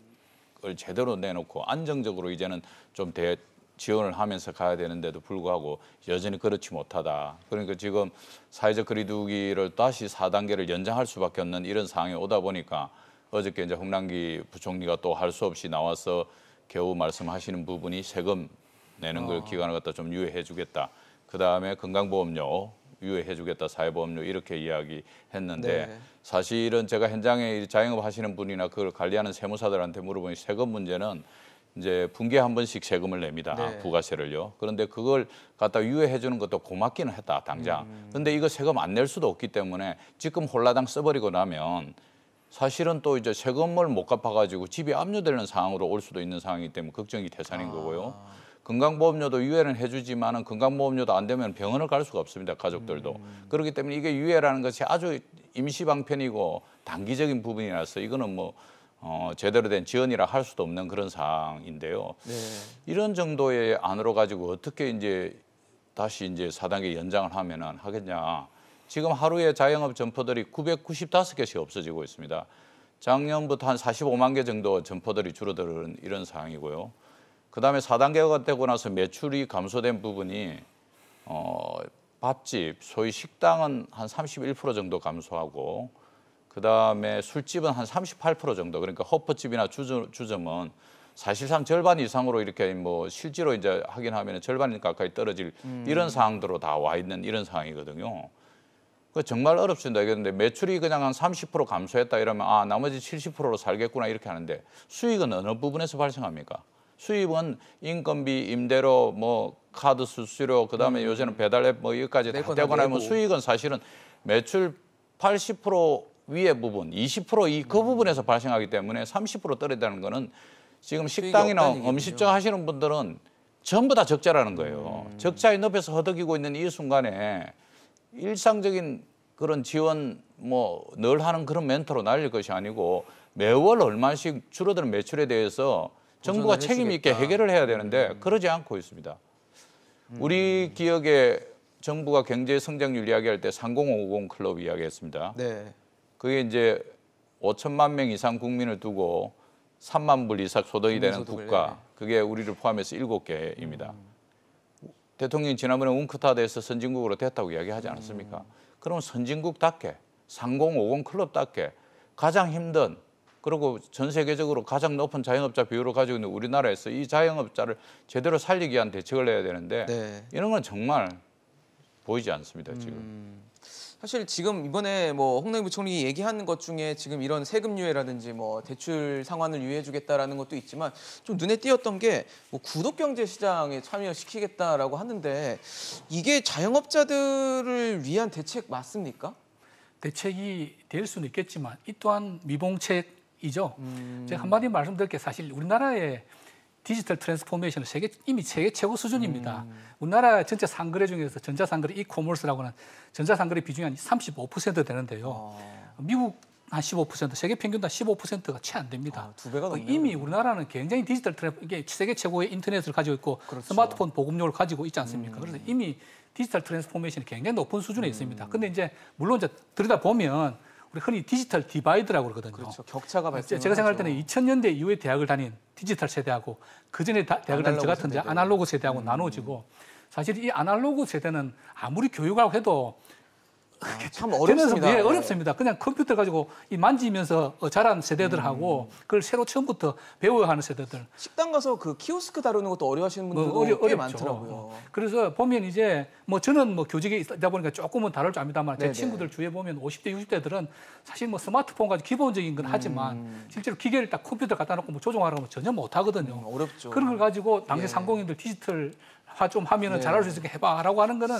제대로 내놓고 안정적으로 이제는 좀 대, 지원을 하면서 가야 되는데도 불구하고 여전히 그렇지 못하다. 그러니까 지금 사회적 거리두기를 다시 4단계를 연장할 수밖에 없는 이런 상황이 오다 보니까 어저께 이제 홍남기 부총리가 또 할 수 없이 나와서 겨우 말씀하시는 부분이 세금 내는 걸 어. 기관을 갖다 좀 유예해주겠다. 그 다음에 건강보험료 유예해주겠다, 사회보험료 이렇게 이야기했는데 네. 사실은 제가 현장에 자영업 하시는 분이나 그걸 관리하는 세무사들한테 물어보니 세금 문제는 이제 분기한 번씩 세금을 냅니다. 네. 부가세를요. 그런데 그걸 갖다 유예해 주는 것도 고맙기는 했다, 당장. 음. 근데 이거 세금 안 낼 수도 없기 때문에 지금 홀라당 써버리고 나면 사실은 또 이제 세금을 못 갚아가지고 집이 압류되는 상황으로 올 수도 있는 상황이기 때문에 걱정이 대산인 아. 거고요. 건강보험료도 유예는 해주지만은 건강보험료도 안 되면 병원을 갈 수가 없습니다 가족들도 음. 그렇기 때문에 이게 유예라는 것이 아주 임시방편이고 단기적인 부분이라서 이거는 뭐 어, 제대로 된 지원이라 할 수도 없는 그런 상황인데요. 네. 이런 정도의 안으로 가지고 어떻게 이제 다시 이제 사단계 연장을 하면은 하겠냐. 지금 하루에 자영업 점포들이 995개씩 없어지고 있습니다. 작년부터 한 45만 개 정도 점포들이 줄어드는 이런 상황이고요. 그다음에 4단계가 되고 나서 매출이 감소된 부분이 어, 밥집, 소위 식당은 한 31% 정도 감소하고 그다음에 술집은 한 38% 정도 그러니까 허프집이나 주점, 은 사실상 절반 이상으로 이렇게 뭐 실제로 이제 확인하면 절반 가까이 떨어질 음. 이런 상황으로다 와 있는 이런 상황이거든요. 그 정말 어렵습니다. 그런데 매출이 그냥 한 30% 감소했다 이러면 아 나머지 70%로 살겠구나 이렇게 하는데 수익은 어느 부분에서 발생합니까? 수입은 인건비, 임대료, 뭐 카드 수수료, 그다음에 음. 요새는 배달앱 뭐 여기까지 다 떼고 나면 수익은 사실은 매출 80% 위의 부분, 20%이그 음. 부분에서 발생하기 때문에 30% 떨어진다는 거는 지금 식당이나 음식점 하시는 분들은 전부 다 적자라는 거예요. 음. 적자에높여서 허덕이고 있는 이 순간에 일상적인 그런 지원 뭐 늘 하는 그런 멘토로 날릴 것이 아니고 매월 얼마씩 줄어드는 매출에 대해서 정부가 책임 있게 해결을 해야 되는데 음. 그러지 않고 있습니다. 음. 우리 기억에 정부가 경제 성장률 이야기할 때 3050 클럽 이야기했습니다. 네. 그게 이제 5천만 명 이상 국민을 두고 3만 불 이상 소득이 되는 국가 네. 그게 우리를 포함해서 7개입니다. 음. 대통령이 지난번에 웅크타드에서 선진국으로 됐다고 이야기하지 않았습니까? 음. 그럼 선진국답게 3050 클럽답게 가장 힘든 그리고 전 세계적으로 가장 높은 자영업자 비율을 가지고 있는 우리나라에서 이 자영업자를 제대로 살리기 위한 대책을 내야 되는데 네. 이런 건 정말 보이지 않습니다 지금. 음. 사실 지금 이번에 뭐 홍남기 부총리 얘기하는 것 중에 지금 이런 세금 유예라든지 뭐 대출 상환을 유예해주겠다라는 것도 있지만 좀 눈에 띄었던 게뭐 구독 경제 시장에 참여시키겠다라고 하는데 이게 자영업자들을 위한 대책 맞습니까? 대책이 될 수는 있겠지만 이 또한 미봉책이죠. 음... 제가 한마디 말씀드릴 게 사실 우리나라에 디지털 트랜스포메이션은 세계, 이미 세계 최고 수준입니다. 음. 우리나라 전체 상거래 중에서 전자상거래 이코머스라고 하는 전자상거래 비중이 한35% 되는데요. 어. 미국 한 15%, 세계 평균도 한 15%가 채 안 됩니다. 아, 두 배가 어, 넘 이미 우리나라는 굉장히 디지털 트랜 이게 세계 최고의 인터넷을 가지고 있고 그렇죠. 스마트폰 보급률을 가지고 있지 않습니까? 음. 그래서 이미 디지털 트랜스포메이션이 굉장히 높은 수준에 음. 있습니다. 근데 이제 물론 이제 들여다 보면 우리 흔히 디지털 디바이드라고 그러거든요. 그렇죠. 격차가 발생. 제가 생각할 때는 2000년대 이후에 대학을 다닌 디지털 세대하고 그 전에 대학을 다닌 저 같은 세대. 아날로그 세대하고 음. 나눠지고 사실 이 아날로그 세대는 아무리 교육하고 해도 아, 참 어렵습니다. 예, 네. 어렵습니다. 그냥 컴퓨터 가지고 만지면서 어, 자란 세대들하고 음, 음. 그걸 새로 처음부터 배워야 하는 세대들. 식당 가서 그 키오스크 다루는 것도 어려워하시는 뭐, 분들도 어, 어려, 꽤 많더라고요. 그래서 보면 이제 뭐 저는 뭐 교직에 있다 보니까 조금은 다를 줄 압니다만 제 네네. 친구들 주위에 보면 50대 60대들은 사실 뭐 스마트폰 가지고 기본적인 건 하지만 음. 실제로 기계를 딱 컴퓨터 갖다 놓고 뭐 조종하라고 전혀 못 하거든요. 음, 어렵죠. 그런 걸 가지고 당시 예. 상공인들 디지털 좀 하면은 네. 잘할 수 있으니까 해봐라고 하는 거는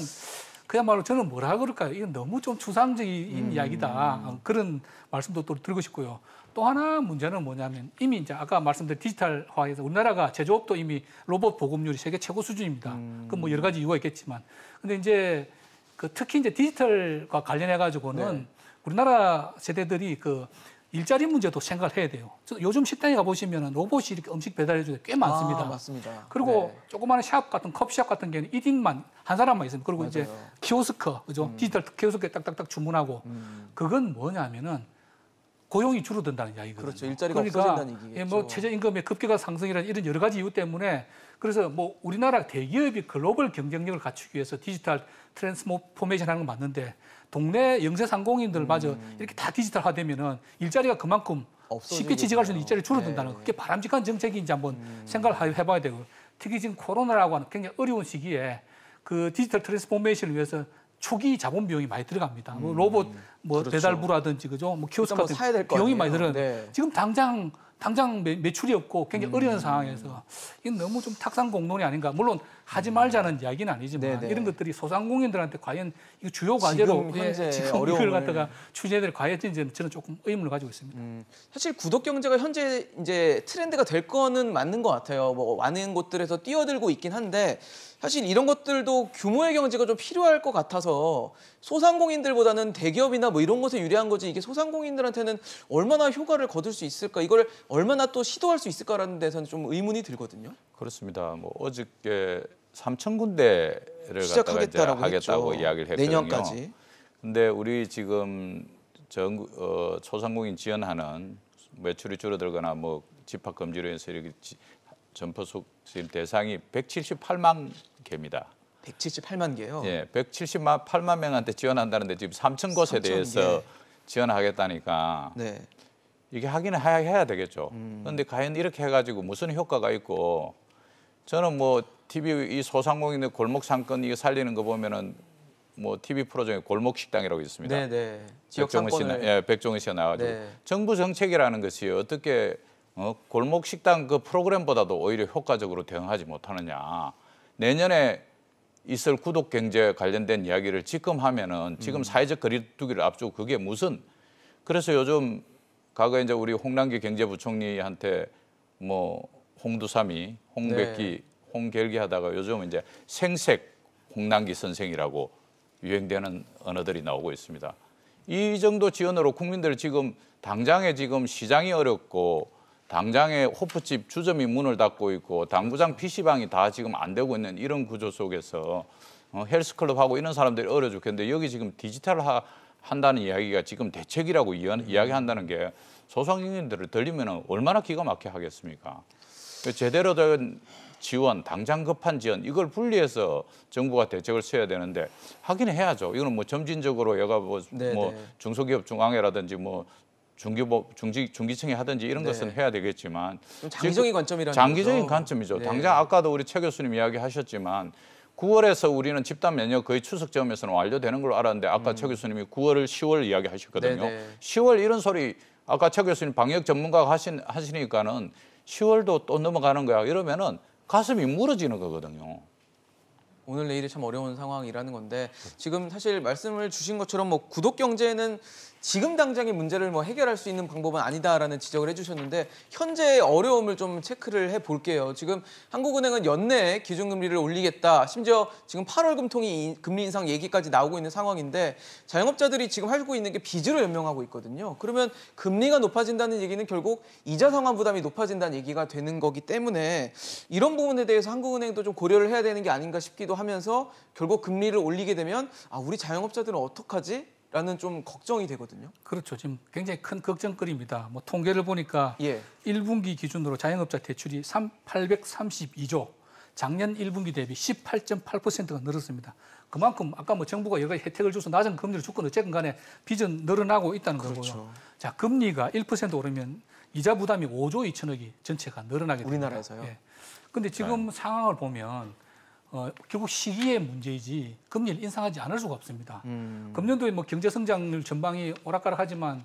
그야말로 저는 뭐라 그럴까요? 이건 너무 좀 추상적인 음. 이야기다. 어, 그런 말씀도 또 드리고 싶고요. 또 하나 문제는 뭐냐면 이미 이제 아까 말씀드린 디지털화에서 우리나라가 제조업도 이미 로봇 보급률이 세계 최고 수준입니다. 음. 그뭐 여러 가지 이유가 있겠지만. 근데 이제 그 특히 이제 디지털과 관련해 가지고는 네. 우리나라 세대들이 그 일자리 문제도 생각을 해야 돼요. 요즘 식당에 가보시면 로봇이 이렇게 음식 배달해주는 꽤 아, 많습니다. 아, 맞습니다. 그리고 네. 조그마한 샵 같은 컵샵 같은 경우는 1인만 한 사람만 있습니다. 그리고 맞아요. 이제 키오스크, 그죠? 음. 디지털 키오스크에 딱딱딱 주문하고 음. 그건 뭐냐면은 고용이 줄어든다는 이야기거든요. 그렇죠. 일자리가 그러니까 없어진다는 얘기죠. 예, 뭐 최저임금의 급격한 상승이라는 이런 여러 가지 이유 때문에 그래서 뭐 우리나라 대기업이 글로벌 경쟁력을 갖추기 위해서 디지털 트랜스포메이션 하는 건 맞는데 동네 영세 상공인들마저 음. 이렇게 다 디지털화되면은 일자리가 그만큼 쉽게 지적할수 있는 일자리 줄어든다는 네. 그게 바람직한 정책인지 한번 음. 생각을 해봐야 되고 특히 지금 코로나라고 하는 굉장히 어려운 시기에 그 디지털 트랜스포메이션을 위해서 초기 자본 비용이 많이 들어갑니다. 뭐 음. 로봇 뭐 그렇죠. 배달부라든지 그죠, 뭐 그러니까 키오스크 같은 뭐 비용이 많이 들어가는데 네. 지금 당장 당장 매, 매출이 없고 굉장히 어려운 음. 상황에서 이건 너무 좀 탁상 공론이 아닌가. 물론 하지 말자는 이야기는 아니지만 네네. 네. 이런 것들이 소상공인들한테 과연 이거 주요 과제로 지금 예, 현재 지금 어려움을 갖다가 취재될 과제인지 저는 조금 의문을 가지고 있습니다. 음, 사실 구독 경제가 현재 이제 트렌드가 될 거는 맞는 것 같아요. 뭐 많은 곳들에서 뛰어들고 있긴 한데 사실 이런 것들도 규모의 경제가 좀 필요할 것 같아서 소상공인들보다는 대기업이나 뭐 이런 것에 유리한 거지 이게 소상공인들한테는 얼마나 효과를 거둘 수 있을까 이걸 얼마나 또 시도할 수 있을까라는 데서는 좀 의문이 들거든요. 그렇습니다. 뭐 어저께 3천 군데를 시작하겠다고가 하겠다고 이야기를 했거든요. 내년까지. 근데 우리 지금 전 어, 소상공인 지원하는 매출이 줄어들거나 뭐 집합 금지로 인 해서 이렇게 지, 점포 속지 대상이 178만 개입니다. 178만 개요? 예, 170만 8만 명한테 지원한다는데 지금 3천 곳에 3천 대해서 개. 지원하겠다니까. 네. 이게 하기는 해야, 해야 되겠죠. 음. 그런데 과연 이렇게 해가지고 무슨 효과가 있고 저는 뭐 TV 이 소상공인의 골목 상권 이게 살리는 거 보면은 뭐 TV 프로 중에 골목 식당이라고 있습니다. 네네. 네. 지역 백종원 상권을... 씨나 예, 백종원 씨가 나와가지고 네. 정부 정책이라는 것이 어떻게 어, 골목 식당 그 프로그램보다도 오히려 효과적으로 대응하지 못하느냐. 내년에 있을 구독 경제 관련된 이야기를 지금 하면은 지금 음. 사회적 거리두기를 앞두고 그게 무슨 그래서 요즘 과거에 이제 우리 홍남기 경제부총리한테 뭐 홍두삼이, 홍백기, 네. 홍결기 하다가 요즘 은 이제 생색 홍남기 선생이라고 유행되는 언어들이 나오고 있습니다. 이 정도 지원으로 국민들 지금 당장에 지금 시장이 어렵고 당장에 호프집 주점이 문을 닫고 있고 당구장 그렇죠. PC방이 다 지금 안 되고 있는 이런 구조 속에서 어, 헬스클럽하고 이런 사람들이 어려 죽겠는데 여기 지금 디지털 화 한다는 이야기가 지금 대책이라고 이야기한다는 게 소상공인들을 들리면 얼마나 기가 막혀 하겠습니까? 제대로 된 지원, 당장 급한 지원 이걸 분리해서 정부가 대책을 써야 되는데 하긴 해야죠. 이거는 뭐 점진적으로 여가 뭐, 네, 뭐 네. 중소기업 중앙회라든지 뭐 중기보 중지 중기층이 하든지 이런 네. 것은 해야 되겠지만 장기적인 관점이라는 장기적인 거죠. 관점이죠. 네. 당장 아까도 우리 최 교수님 이야기하셨지만 9월에서 우리는 집단 면역 거의 추석 점에서는 완료되는 걸 알았는데 아까 음. 최 교수님이 9월을 10월 이야기하셨거든요. 네네. 10월 이런 소리 아까 최 교수님 방역 전문가가 하신 하시니까는 10월도 또 넘어가는 거야 이러면은 가슴이 무너지는 거거든요. 오늘 내일이 참 어려운 상황이라는 건데 지금 사실 말씀을 주신 것처럼 뭐 구독 경제는 지금 당장의 문제를 뭐 해결할 수 있는 방법은 아니다라는 지적을 해주셨는데 현재의 어려움을 좀 체크를 해볼게요. 지금 한국은행은 연내 기준금리를 올리겠다. 심지어 지금 8월 금통이 금리 인상 얘기까지 나오고 있는 상황인데 자영업자들이 지금 하고 있는 게 빚으로 연명하고 있거든요. 그러면 금리가 높아진다는 얘기는 결국 이자 상환 부담이 높아진다는 얘기가 되는 거기 때문에 이런 부분에 대해서 한국은행도 좀 고려를 해야 되는 게 아닌가 싶기도 하면서 결국 금리를 올리게 되면 아 우리 자영업자들은 어떡하지? 라는 좀 걱정이 되거든요. 그렇죠. 지금 굉장히 큰 걱정거리입니다. 뭐 통계를 보니까 예. 1분기 기준으로 자영업자 대출이 3, 832조, 작년 1분기 대비 18.8%가 늘었습니다. 그만큼 아까 뭐 정부가 여러 가지 혜택을 줘서 낮은 금리를 줬건 어쨌건 간에 빚은 늘어나고 있다는 그렇죠. 거고요. 자, 금리가 1% 오르면 이자 부담이 5조 2천억이 전체가 늘어나게 됩니다. 우리나라에서요. 예. 근데 지금 네. 상황을 보면 어, 결국 시기의 문제이지 금리를 인상하지 않을 수가 없습니다. 음. 금년도에 뭐 경제 성장률 전방이 오락가락하지만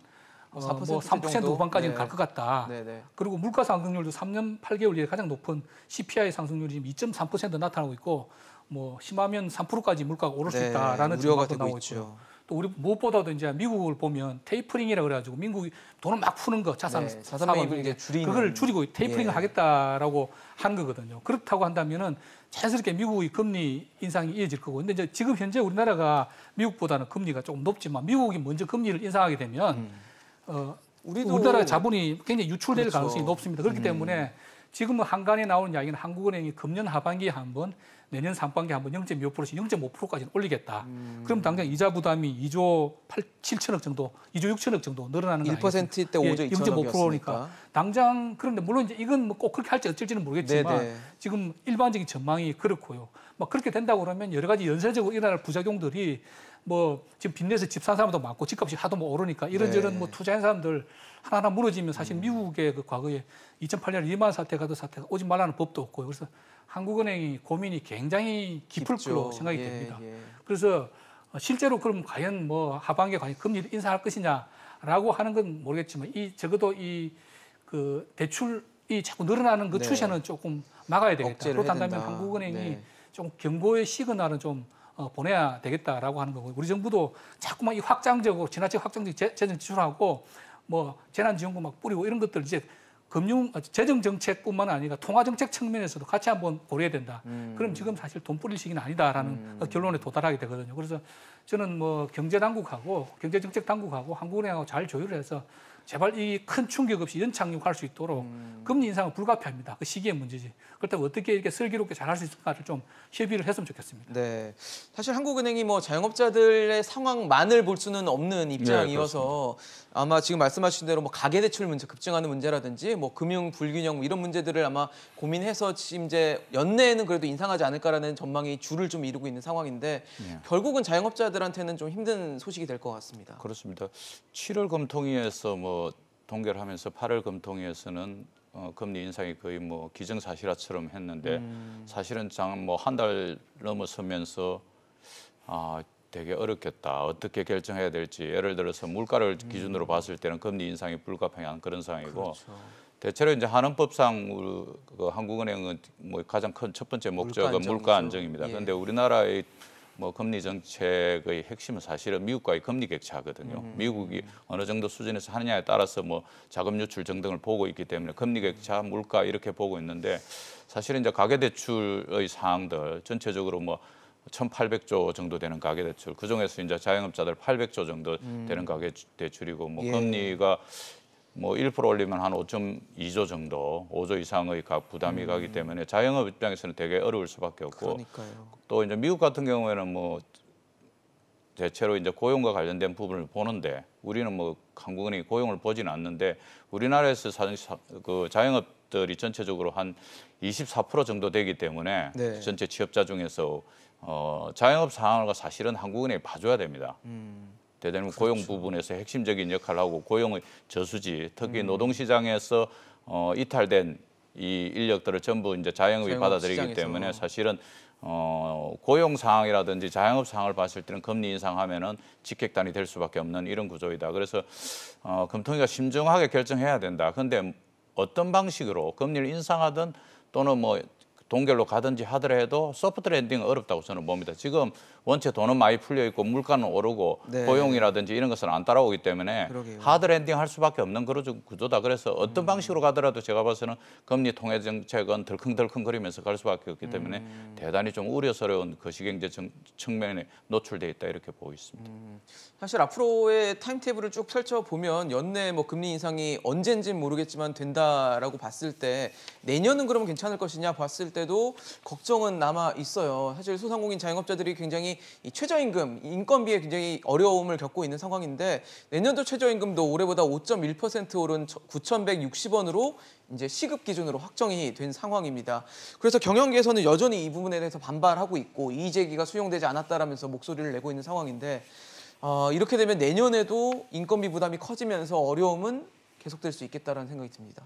어, 4%, 뭐 뭐3% 후반까지는 네. 갈것 같다. 네, 네. 그리고 물가 상승률도 3년 8개월 이래 가장 높은 CPI 상승률이 지금 2.3% 나타나고 있고 뭐 심하면 3%까지 물가가 오를 수 네, 있다라는 우려가 되고 나오고 있죠. 있고. 또 우리 무엇보다도 이제 미국을 보면 테이프링이라 그래가지고 미국이 돈을 막 푸는 거 자산 네, 자산 매입을 이제 줄이는 그걸 줄이고 테이프링을 예. 하겠다라고 한 거거든요. 그렇다고 한다면은 자연스럽게 미국의 금리 인상이 이어질 거고. 근데 이제 지금 현재 우리나라가 미국보다는 금리가 조금 높지만 미국이 먼저 금리를 인상하게 되면 음. 어, 우리도... 우리나라 자본이 굉장히 유출될 그렇죠. 가능성이 높습니다. 그렇기 음. 때문에 지금 은 한간에 나오는 이야기는 한국은행이 금년 하반기에 한번 내년 상반기 한번 0.25%씩 0.5%까지는 올리겠다. 음. 그럼 당장 이자 부담이 2조 8, 7천억 정도, 2조 6천억 정도 늘어나는 거예요. 1때 5조 예, 2천억이니까 당장 그런데 물론 이제 이건 뭐 꼭 그렇게 할지 어쩔지는 모르겠지만 네네. 네. 지금 일반적인 전망이 그렇고요. 막 뭐 그렇게 된다고 그러면 여러 가지 연쇄적으로 일어날 부작용들이 뭐 지금 빚내서 집산 사람도 많고 집값이 하도 뭐 오르니까 이런저런 네. 뭐 투자한 사람들 하나하나 무너지면 사실 음. 미국의 그 과거에 2008년 리만 사태 가도 사태가 오지 말라는 법도 없고 그래서 한국은행이 고민이 굉장히 깊을 거죠 걸로 생각이 예, 됩니다. 예. 그래서 실제로 그럼 과연 뭐 하반기에 과연 금리를 인상할 것이냐라고 하는 건 모르겠지만 이 적어도 이 그 대출이 자꾸 늘어나는 그 네. 추세는 조금 막아야 되겠다. 그렇다면 한국은행이 네. 좀 경고의 시그널은 좀 어, 보내야 되겠다라고 하는 거고 우리 정부도 자꾸만 이 확장적으로 지나치게 확장적 재정 지출하고 뭐 재난지원금 막 뿌리고 이런 것들 이제 금융 어, 재정 정책뿐만 아니라 통화 정책 측면에서도 같이 한번 고려해야 된다. 음. 그럼 지금 사실 돈 뿌릴 시기는 아니다라는 음. 그 결론에 도달하게 되거든요. 그래서 저는 뭐 경제 당국하고 경제 정책 당국하고 한국은행하고 잘 조율해서 제발 이 큰 충격 없이 연착륙할 수 있도록 음. 금리 인상은 불가피합니다. 그 시기의 문제지. 그렇다면 어떻게 이렇게 슬기롭게 잘 할 수 있을까를 좀 협의를 했으면 좋겠습니다. 네, 사실 한국은행이 뭐 자영업자들의 상황만을 볼 수는 없는 입장이어서 네, 아마 지금 말씀하신 대로 뭐 가계 대출 문제 급증하는 문제라든지 뭐 금융 불균형 이런 문제들을 아마 고민해서 지금 이제 연내에는 그래도 인상하지 않을까라는 전망이 줄을 좀 이루고 있는 상황인데 네. 결국은 자영업자들한테는 좀 힘든 소식이 될 것 같습니다. 그렇습니다. 7월 검통위에서 뭐뭐 통계를 하면서 8월 금통위에서는 어, 금리 인상이 거의 뭐 기정사실화처럼 했는데 음. 사실은 장 뭐 한 달 넘어서면서 아 되게 어렵겠다. 어떻게 결정해야 될지 예를 들어서 물가를 음. 기준으로 봤을 때는 금리 인상이 불가피한 그런 상황이고 그렇죠. 대체로 이제 한은법상그 한국은행은 뭐 가장 큰 첫 번째 목적은 물가, 물가 안정입니다. 예. 그런데 예. 우리나라의 뭐 금리 정책의 핵심은 사실은 미국과의 금리 격차거든요 음. 미국이 어느 정도 수준에서 하느냐에 따라서 뭐 자금 유출 등등을 보고 있기 때문에 금리 격차 물가 이렇게 보고 있는데 사실은 이제 가계 대출의 사항들 전체적으로 뭐 1,800조 정도 되는 가계 대출. 그중에서 이제 자영업자들 800조 정도 음. 되는 가계 대출이고 뭐 예. 금리가 뭐1% 올리면 한 5.2조 정도, 5조 이상의 각 부담이 음. 가기 때문에 자영업 입장에서는 되게 어려울 수밖에 없고 그러니까요. 또 이제 미국 같은 경우에는 뭐 대체로 이제 고용과 관련된 부분을 보는데 우리는 뭐 한국은행이 고용을 보지는 않는데 우리나라에서 사실 그 자영업들이 전체적으로 한 24% 정도 되기 때문에 네. 전체 취업자 중에서 어, 자영업 상황을 사실은 한국은행이 봐줘야 됩니다. 음. 대단히 그렇죠. 고용 부분에서 핵심적인 역할을 하고 고용의 저수지, 특히 음. 노동시장에서 어, 이탈된 이 인력들을 전부 이제 자영업이 받아들이기 시장에서. 때문에 사실은 어, 고용 상황이라든지 자영업 상황을 봤을 때는 금리 인상하면은 직격탄이 될 수밖에 없는 이런 구조이다. 그래서 어, 금통위가 심정하게 결정해야 된다. 근데 어떤 방식으로 금리를 인상하든 또는 뭐 동결로 가든지 하더라 도 소프트 랜딩은 어렵다고 저는 봅니다. 지금 원체 돈은 많이 풀려 있고 물가는 오르고 네. 고용이라든지 이런 것은 안 따라오기 때문에 그러게요. 하드 랜딩 할 수밖에 없는 그런 구조다. 그래서 어떤 음. 방식으로 가더라도 제가 봐서는 금리 통해 정책은 덜컹덜컹 거리면서 갈 수밖에 없기 때문에 음. 대단히 좀 우려스러운 거시경제 측면에 노출돼 있다 이렇게 보고 있습니다. 음. 사실 앞으로의 타임테이블을 쭉 펼쳐보면 연내 뭐 금리 인상이 언젠진 모르겠지만 된다라고 봤을 때 내년은 그러면 괜찮을 것이냐 봤을 때 때도 걱정은 남아 있어요. 사실 소상공인 자영업자들이 굉장히 이 최저임금, 인건비에 굉장히 어려움을 겪고 있는 상황인데 내년도 최저임금도 올해보다 5.1% 오른 9,160원으로 이제 시급 기준으로 확정이 된 상황입니다. 그래서 경영계에서는 여전히 이 부분에 대해서 반발하고 있고 이의제기가 수용되지 않았다라면서 목소리를 내고 있는 상황인데 어, 이렇게 되면 내년에도 인건비 부담이 커지면서 어려움은 계속될 수 있겠다라는 생각이 듭니다.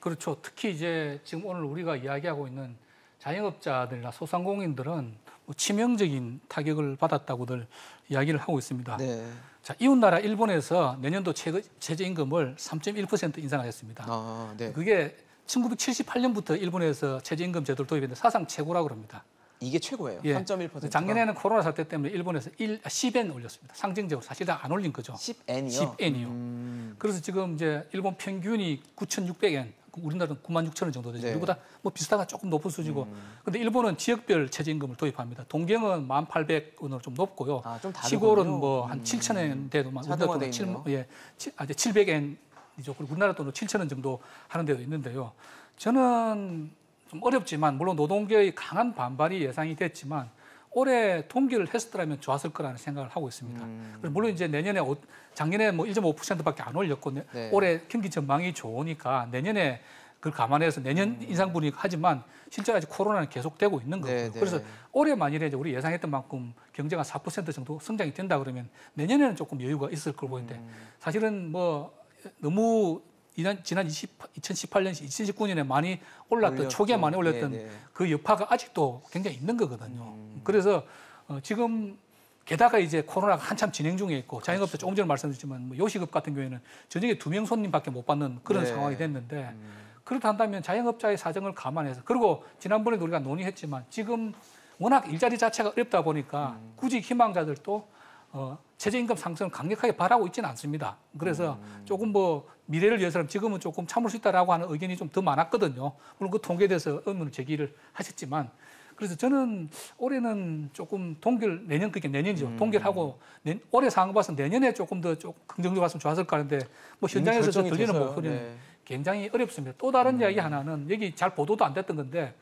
그렇죠. 특히 이제 지금 오늘 우리가 이야기하고 있는 자영업자들이나 소상공인들은 뭐 치명적인 타격을 받았다고들 이야기를 하고 있습니다. 네. 자, 이웃나라 일본에서 내년도 최저 임금을 3.1% 인상하였습니다. 아, 네. 그게 1978년부터 일본에서 최저임금 제도를 도입했는데 사상 최고라고 합니다. 이게 최고예요. 예. 3.1%. 작년에는 코로나 사태 때문에 일본에서 1, 10엔 아, 올렸습니다. 상징적으로 사실 다 안 올린 거죠. 10엔이요. 10엔이요. 음... 그래서 지금 이제 일본 평균이 9,600엔, 우리나라는 9만 6천 원 정도 되죠. 네. 이거보다 뭐비슷하다 조금 높은 수준이고. 음. 근데 일본은 지역별 최저임금을 도입합니다. 동경은 1,800원으로 좀 높고요. 아, 좀 시골은 뭐한 음. 7천 원 대도 만 우리나라 돈 7, 예, 아, 이제 700엔이죠. 그리고 우리나라 돈으로 7천 원 정도 하는 데도 있는데요. 저는 좀 어렵지만 물론 노동계의 강한 반발이 예상이 됐지만 올해 통기를 했었더라면 좋았을 거라는 생각을 하고 있습니다. 음. 물론 이제 내년에 작년에 뭐 1.5%밖에 안 올렸고 네. 올해 경기 전망이 좋으니까 내년에 그걸 감안해서 내년 음. 인상 분위기 하지만 실제 아직 코로나는 계속되고 있는 거고요. 네, 네. 그래서 올해 만일에 이제 우리 예상했던 만큼 경제가 4% 정도 성장이 된다 그러면 내년에는 조금 여유가 있을 걸 보이는데 음. 사실은 뭐 너무 지난, 지난 20, 2018년, 2019년에 많이 올랐던, 올렸죠. 초기에 많이 올렸던 네네. 네. 그 여파가 아직도 굉장히 있는 거거든요. 음. 그래서 어, 지금 게다가 이제 코로나가 한참 진행 중에 있고 그렇죠. 자영업자 조금 전에 말씀드렸지만 뭐 요식업 같은 경우에는 저녁에 두 명 손님밖에 못 받는 그런 네. 상황이 됐는데 음. 그렇다 한다면 자영업자의 사정을 감안해서 그리고 지난번에 우리가 논의했지만 지금 워낙 일자리 자체가 어렵다 보니까 음. 구직 희망자들도 어, 최저임금 상승을 강력하게 바라고 있지는 않습니다. 그래서 음. 조금 뭐 미래를 위해서는 지금은 조금 참을 수 있다라고 하는 의견이 좀 더 많았거든요. 물론 그 통계에 대해서 의문을 제기를 하셨지만 그래서 저는 올해는 조금 동결 내년 그게 그러니까 내년이죠. 음. 동결하고 내, 올해 상황 봐서 내년에 조금 더 조금 긍정적으로 봤으면 좋았을까 하는데 뭐 현장에서 저 들리는 목소리는 네. 굉장히 어렵습니다. 또 다른 음. 이야기 하나는 여기 잘 보도도 안 됐던 건데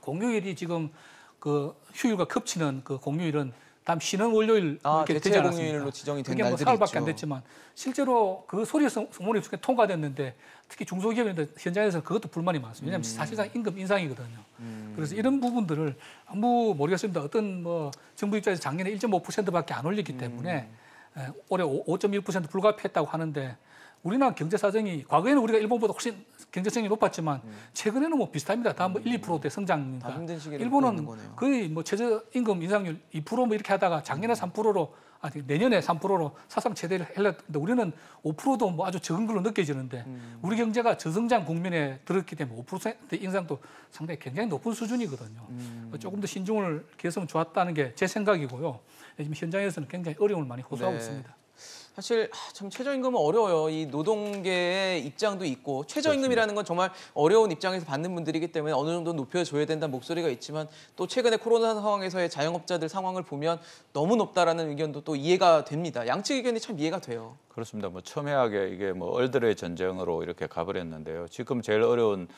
공휴일이 지금 그 휴일과 겹치는 그 공휴일은 다음 쉬는 월요일 아, 이렇게 되지 않았습니까? 지정이 된 그게 뭐 사흘밖에 안 됐지만 실제로 그 소리 성문이 통과됐는데 특히 중소기업인데 현장에서 그것도 불만이 많습니다. 왜냐하면 음. 사실상 임금 인상이거든요. 음. 그래서 이런 부분들을 아무 모르겠습니다. 어떤 뭐 정부 입장에서 작년에 1.5%밖에 안 올렸기 음. 때문에 음. 올해 5.1% 불가피했다고 하는데 우리나라 경제 사정이 과거에는 우리가 일본보다 훨씬 경제성이 높았지만 음. 최근에는 뭐 비슷합니다. 다뭐 음. 1, 2%대 성장입니다. 일본은 거의 뭐 최저 임금 인상률 2%뭐 이렇게 하다가 작년에 3%로 음. 아니 내년에 3%로 사상 최대를 했는데 우리는 5%도 뭐 아주 적은 걸로 느껴지는데 음. 우리 경제가 저성장 국면에 들었기 때문에 5%대 인상도 상당히 굉장히 높은 수준이거든요. 음. 뭐 조금 더 신중을 계속 으면 좋았다는 게 제 생각이고요. 지금 현장에서는 굉장히 어려움을 많이 호소하고 네. 있습니다. 사실 아, 참 최저임금은 어려워요. 이 노동계의 입장도 있고 최저임금이라는 건 정말 어려운 입장에서 받는 분들이기 때문에 어느 정도 높여줘야 된다는 목소리가 있지만 또 최근에 코로나 상황에서의 자영업자들 상황을 보면 너무 높다라는 의견도 또 이해가 됩니다. 양측 의견이 참 이해가 돼요. 그렇습니다. 뭐 첨예하게 이게 뭐 얼들의 전쟁으로 이렇게 가버렸는데요. 지금 제일 어려운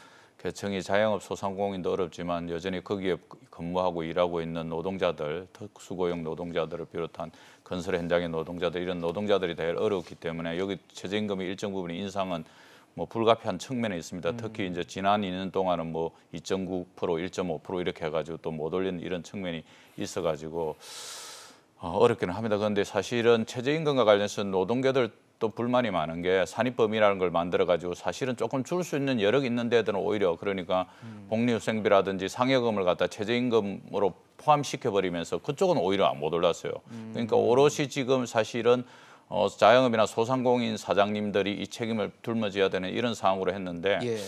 개청이 자영업 소상공인도 어렵지만 여전히 거기에 근무하고 일하고 있는 노동자들, 특수고용 노동자들을 비롯한 건설 현장의 노동자들 이런 노동자들이 대일 어렵기 때문에 여기 최저임금의 일정 부분의 인상은 뭐 불가피한 측면에 있습니다. 음. 특히 이제 지난 2년 동안은 뭐2.9% 1.5% 이렇게 해가지고 또 못 올린 이런 측면이 있어가지고 어, 어렵기는 합니다. 그런데 사실은 최저임금과 관련해서 노동계들 또 불만이 많은 게 산입범위라는 걸 만들어 가지고 사실은 조금 줄 수 있는 여력이 있는 데들은 오히려 그러니까 음. 복리후생비라든지 상여금을 갖다 최저임금으로 포함시켜 버리면서 그쪽은 오히려 못 올랐어요. 음. 그러니까 오롯이 지금 사실은 어, 자영업이나 소상공인 사장님들이 이 책임을 둘러져야 되는 이런 상황으로 했는데 예.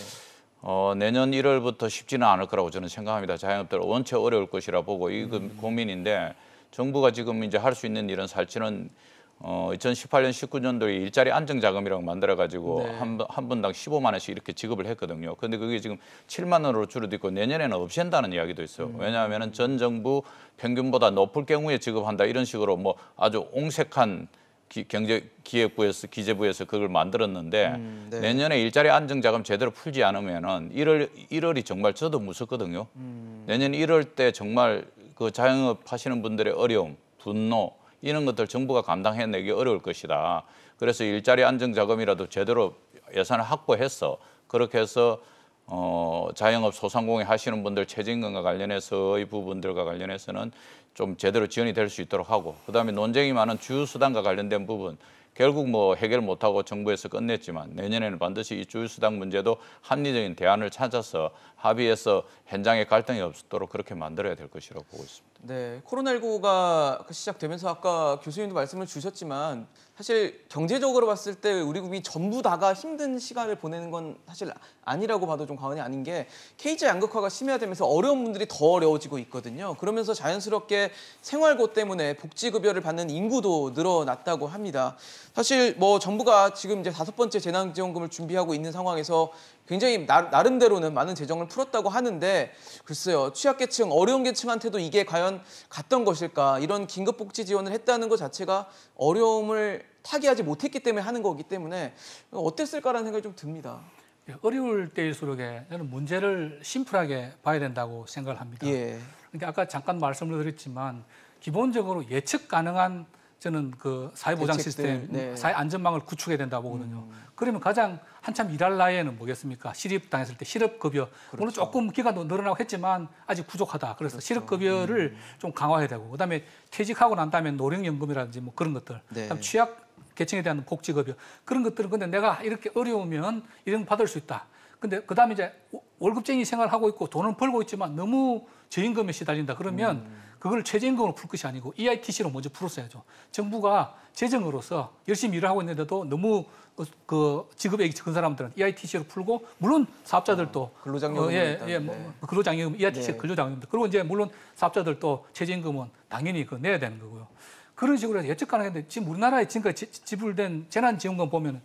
어, 내년 1월부터 쉽지는 않을 거라고 저는 생각합니다. 자영업들 원체 어려울 것이라 보고 이건 음. 고민인데 정부가 지금 이제 할 수 있는 일은 살치는 어, 2018년 19년도에 일자리 안정 자금이라고 만들어 가지고 네. 한, 한 분당 15만 원씩 이렇게 지급을 했거든요. 근데 그게 지금 7만 원으로 줄어들고 내년에는 없앤다는 이야기도 있어요. 음. 왜냐하면은 전 정부 평균보다 높을 경우에 지급한다 이런 식으로 뭐 아주 옹색한 기, 경제 기획부에서 기재부에서 그걸 만들었는데 음, 네. 내년에 일자리 안정 자금 제대로 풀지 않으면은 1월 1월이 정말 저도 무섭거든요. 음. 내년 1월 때 정말 그 자영업 하시는 분들의 어려움, 분노 이런 것들 정부가 감당해내기 어려울 것이다. 그래서 일자리 안정 자금이라도 제대로 예산을 확보해서 그렇게 해서 어, 자영업 소상공인 하시는 분들 체증금과 관련해서의 부분들과 관련해서는 좀 제대로 지원이 될 수 있도록 하고 그다음에 논쟁이 많은 주휴수당과 관련된 부분 결국 뭐 해결 못하고 정부에서 끝냈지만 내년에는 반드시 이 주휴수당 문제도 합리적인 대안을 찾아서 합의해서 현장에 갈등이 없도록 그렇게 만들어야 될 것이라고 보고 있습니다. 네, 코로나19가 그 시작되면서 아까 교수님도 말씀을 주셨지만 사실 경제적으로 봤을 때 우리 국민 전부 다가 힘든 시간을 보내는 건 사실 아니라고 봐도 좀 과언이 아닌 게 케이지 양극화가 심해되면서 어려운 분들이 더 어려워지고 있거든요. 그러면서 자연스럽게 생활고 때문에 복지급여를 받는 인구도 늘어났다고 합니다. 사실 뭐 정부가 지금 이제 다섯 번째 재난지원금을 준비하고 있는 상황에서 굉장히 나, 름대로는 많은 재정을 풀었다고 하는데 글쎄요 취약계층 어려운 계층한테도 이게 과연 갔던 것일까 이런 긴급복지 지원을 했다는 것 자체가 어려움을 타개하지 못했기 때문에 하는 거기 때문에 어땠을까라는 생각이 좀 듭니다. 예, 어려울 때일수록 저는 문제를 심플하게 봐야 된다고 생각을 합니다. 예. 그러니까 아까 잠깐 말씀을 드렸지만 기본적으로 예측 가능한 저는 그 사회보장 시스템, 네. 사회 안전망을 구축해야 된다 고 보거든요. 음. 그러면 가장 한참 일할 나이에는 뭐겠습니까? 실업 당했을 때 실업급여. 그렇죠. 오늘 조금 기간도 늘어나고 했지만 아직 부족하다. 그래서 그렇죠. 실업급여를 음. 좀 강화해야 되고, 그다음에 퇴직하고 난 다음에 노령연금이라든지 뭐 그런 것들, 네. 취약 계층에 대한 복지급여 그런 것들은 근데 내가 이렇게 어려우면 이런 받을 수 있다. 근데 그다음에 이제 월급쟁이 생활하고 있고 돈은 벌고 있지만 너무 저임금에 시달린다. 그러면 음. 그걸 최저임금으로 풀 것이 아니고 EITC로 먼저 풀었어야죠. 정부가 재정으로서 열심히 일을 하고 있는데도 너무 그, 그 지급액이 적은 사람들은 EITC로 풀고 물론 사업자들도 아, 근로장려금 어, 예, 예, 네. 뭐, e 네. 근로장려금 EITC 네. 근로장려금 그리고 이제 물론 사업자들도 최저임금은 당연히 그 내야 되는 거고요. 그런 식으로 해서 예측 가능한데 지금 우리나라에 지금까지 지불된 재난지원금 보면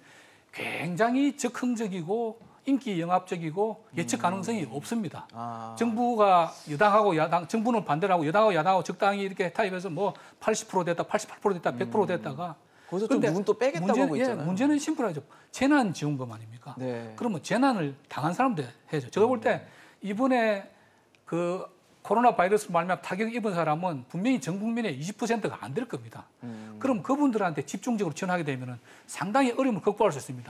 굉장히 적흥적이고 인기 영합적이고 예측 가능성이 음. 없습니다. 아. 정부가 여당하고 야당, 정부는 반대를 하고 여당하고 야당하고 적당히 이렇게 타협해서 뭐 80% 됐다, 88% 됐다, 100% 음. 됐다가 거기서 좀 누군 빼겠다고 문제, 하고 예, 있잖아요. 예, 문제는 심플하죠. 재난 지원금 아닙니까? 네. 그러면 재난을 당한 사람들 해야죠. 제가 볼때 음. 이번에 그 코로나 바이러스 말면 타격 입은 사람은 분명히 전 국민의 20%가 안 될 겁니다. 음. 그럼 그분들한테 집중적으로 지원하게 되면 상당히 어려움을 극복할 수 있습니다.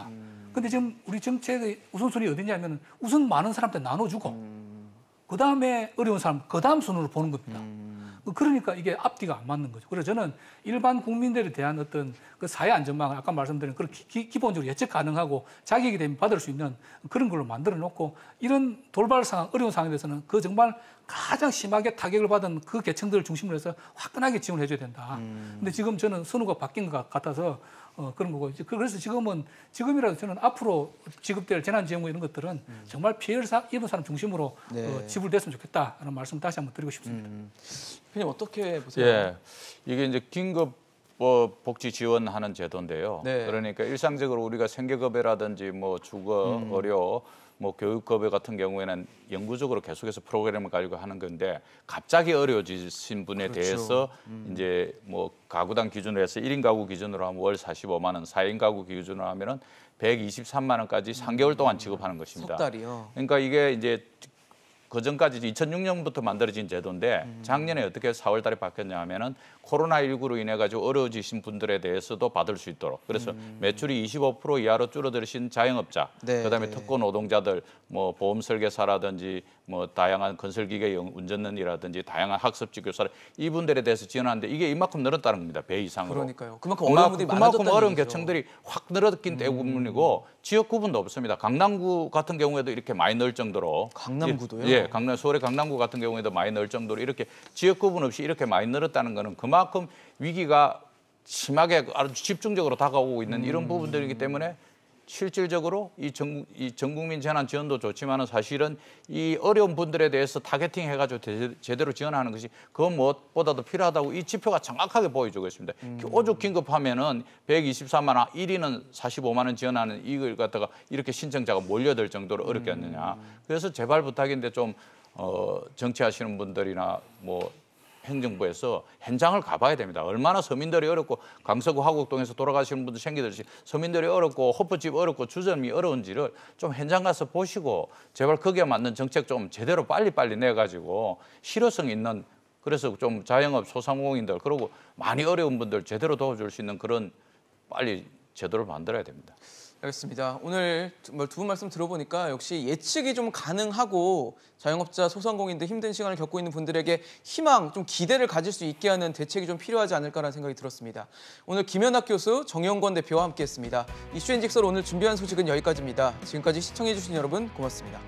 그런데 음. 지금 우리 정책의 우선순위 어디냐면 우선 많은 사람한테 나눠주고 음. 그 다음에 어려운 사람 그 다음 순으로 보는 겁니다. 음. 뭐 그러니까 이게 앞뒤가 안 맞는 거죠. 그래서 저는 일반 국민들에 대한 어떤 그 사회 안전망, 아까 말씀드린 그런 기, 본적으로 예측 가능하고 자격이 되면 받을 수 있는 그런 걸로 만들어 놓고 이런 돌발 상황, 어려운 상황에 대해서는 그 정말 가장 심하게 타격을 받은 그 계층들을 중심으로 해서 화끈하게 지원해 을 줘야 된다. 음. 근데 지금 저는 선우가 바뀐 것 같아서 어, 그런 거고 그, 그래서 지금은 지금이라도 저는 앞으로 지급될 재난지원금 이런 것들은 음. 정말 피해를 사, 입은 사람 중심으로 어, 네. 어, 지불됐으면 좋겠다라는 말씀 을 다시 한번 드리고 싶습니다. 음. 그냥 어떻게 보세요? 예, 이게 이제 긴급 뭐 복지 지원하는 제도인데요. 네. 그러니까 일상적으로 우리가 생계급여라든지 뭐 주거 음. 어려 뭐 교육급여 같은 경우에는 영구적으로 계속해서 프로그램을 가지고 하는 건데 갑자기 어려워지신 분에 그렇죠. 대해서 음. 이제 뭐 가구당 기준으로 해서 1인 가구 기준으로 하면 월 45만 원, 4인 가구 기준으로 하면은 123만 원까지 3개월 동안 음. 지급하는 것입니다. 석 달이요. 그러니까 이게 이제 그 전까지 2006년부터 만들어진 제도인데 음. 작년에 어떻게 4월 달에 바뀌었냐 하면은 코로나19로 인해 가지고 어려워지신 분들에 대해서도 받을 수 있도록 그래서 음. 매출이 25% 이하로 줄어드신 자영업자, 네, 그다음에 네. 특권 노동자들, 뭐 보험 설계사라든지 뭐 다양한 건설기계 운전면이라든지 다양한 학습지 교사를 이분들에 대해서 지원하는데 이게 이만큼 늘었다는 겁니다. 배 이상으로. 그러니까요. 그만큼 어려운 분들이 그만큼 어려운 얘기죠. 계층들이 확늘어긴 음. 때문이고 지역 구분도 없습니다. 강남구 같은 경우에도 이렇게 많이 늘 정도로 강남구도요? 예, 예 예, 강남 서울의 강남구 같은 경우에도 많이 늘 정도로 이렇게 지역 구분 없이 이렇게 많이 늘었다는 거는 그만큼 위기가 심하게 아주 집중적으로 다가오고 있는 이런 음. 부분들이기 때문에 실질적으로 이, 전, 이 전국민 재난 지원도 좋지만 은 사실은 이 어려운 분들에 대해서 타겟팅 해가지고 대, 제대로 지원하는 것이 그 무엇보다도 필요하다고 이 지표가 정확하게 보여주고 있습니다. 음. 오죽 긴급하면은 123만 원, 1위는 45만 원 지원하는 이걸 갖다가 이렇게 신청자가 몰려들 정도로 어렵겠느냐. 음. 그래서 제발 부탁인데 좀 어, 정치하시는 분들이나 뭐 행정부에서 현장을 가봐야 됩니다. 얼마나 서민들이 어렵고 강서구 하곡동에서 돌아가시는 분들 생기듯이 서민들이 어렵고 호프집 어렵고 주점이 어려운지를 좀 현장 가서 보시고 제발 거기에 맞는 정책 좀 제대로 빨리빨리 내가지고 실효성 있는 그래서 좀 자영업 소상공인들 그리고 많이 어려운 분들 제대로 도와줄 수 있는 그런 빨리 제도를 만들어야 됩니다. 알겠습니다. 오늘 두 분 말씀 들어보니까 역시 예측이 좀 가능하고 자영업자 소상공인들 힘든 시간을 겪고 있는 분들에게 희망, 좀 기대를 가질 수 있게 하는 대책이 좀 필요하지 않을까라는 생각이 들었습니다. 오늘 김현학 교수, 정영권 대표와 함께했습니다. 이슈엔직설 오늘 준비한 소식은 여기까지입니다. 지금까지 시청해주신 여러분 고맙습니다.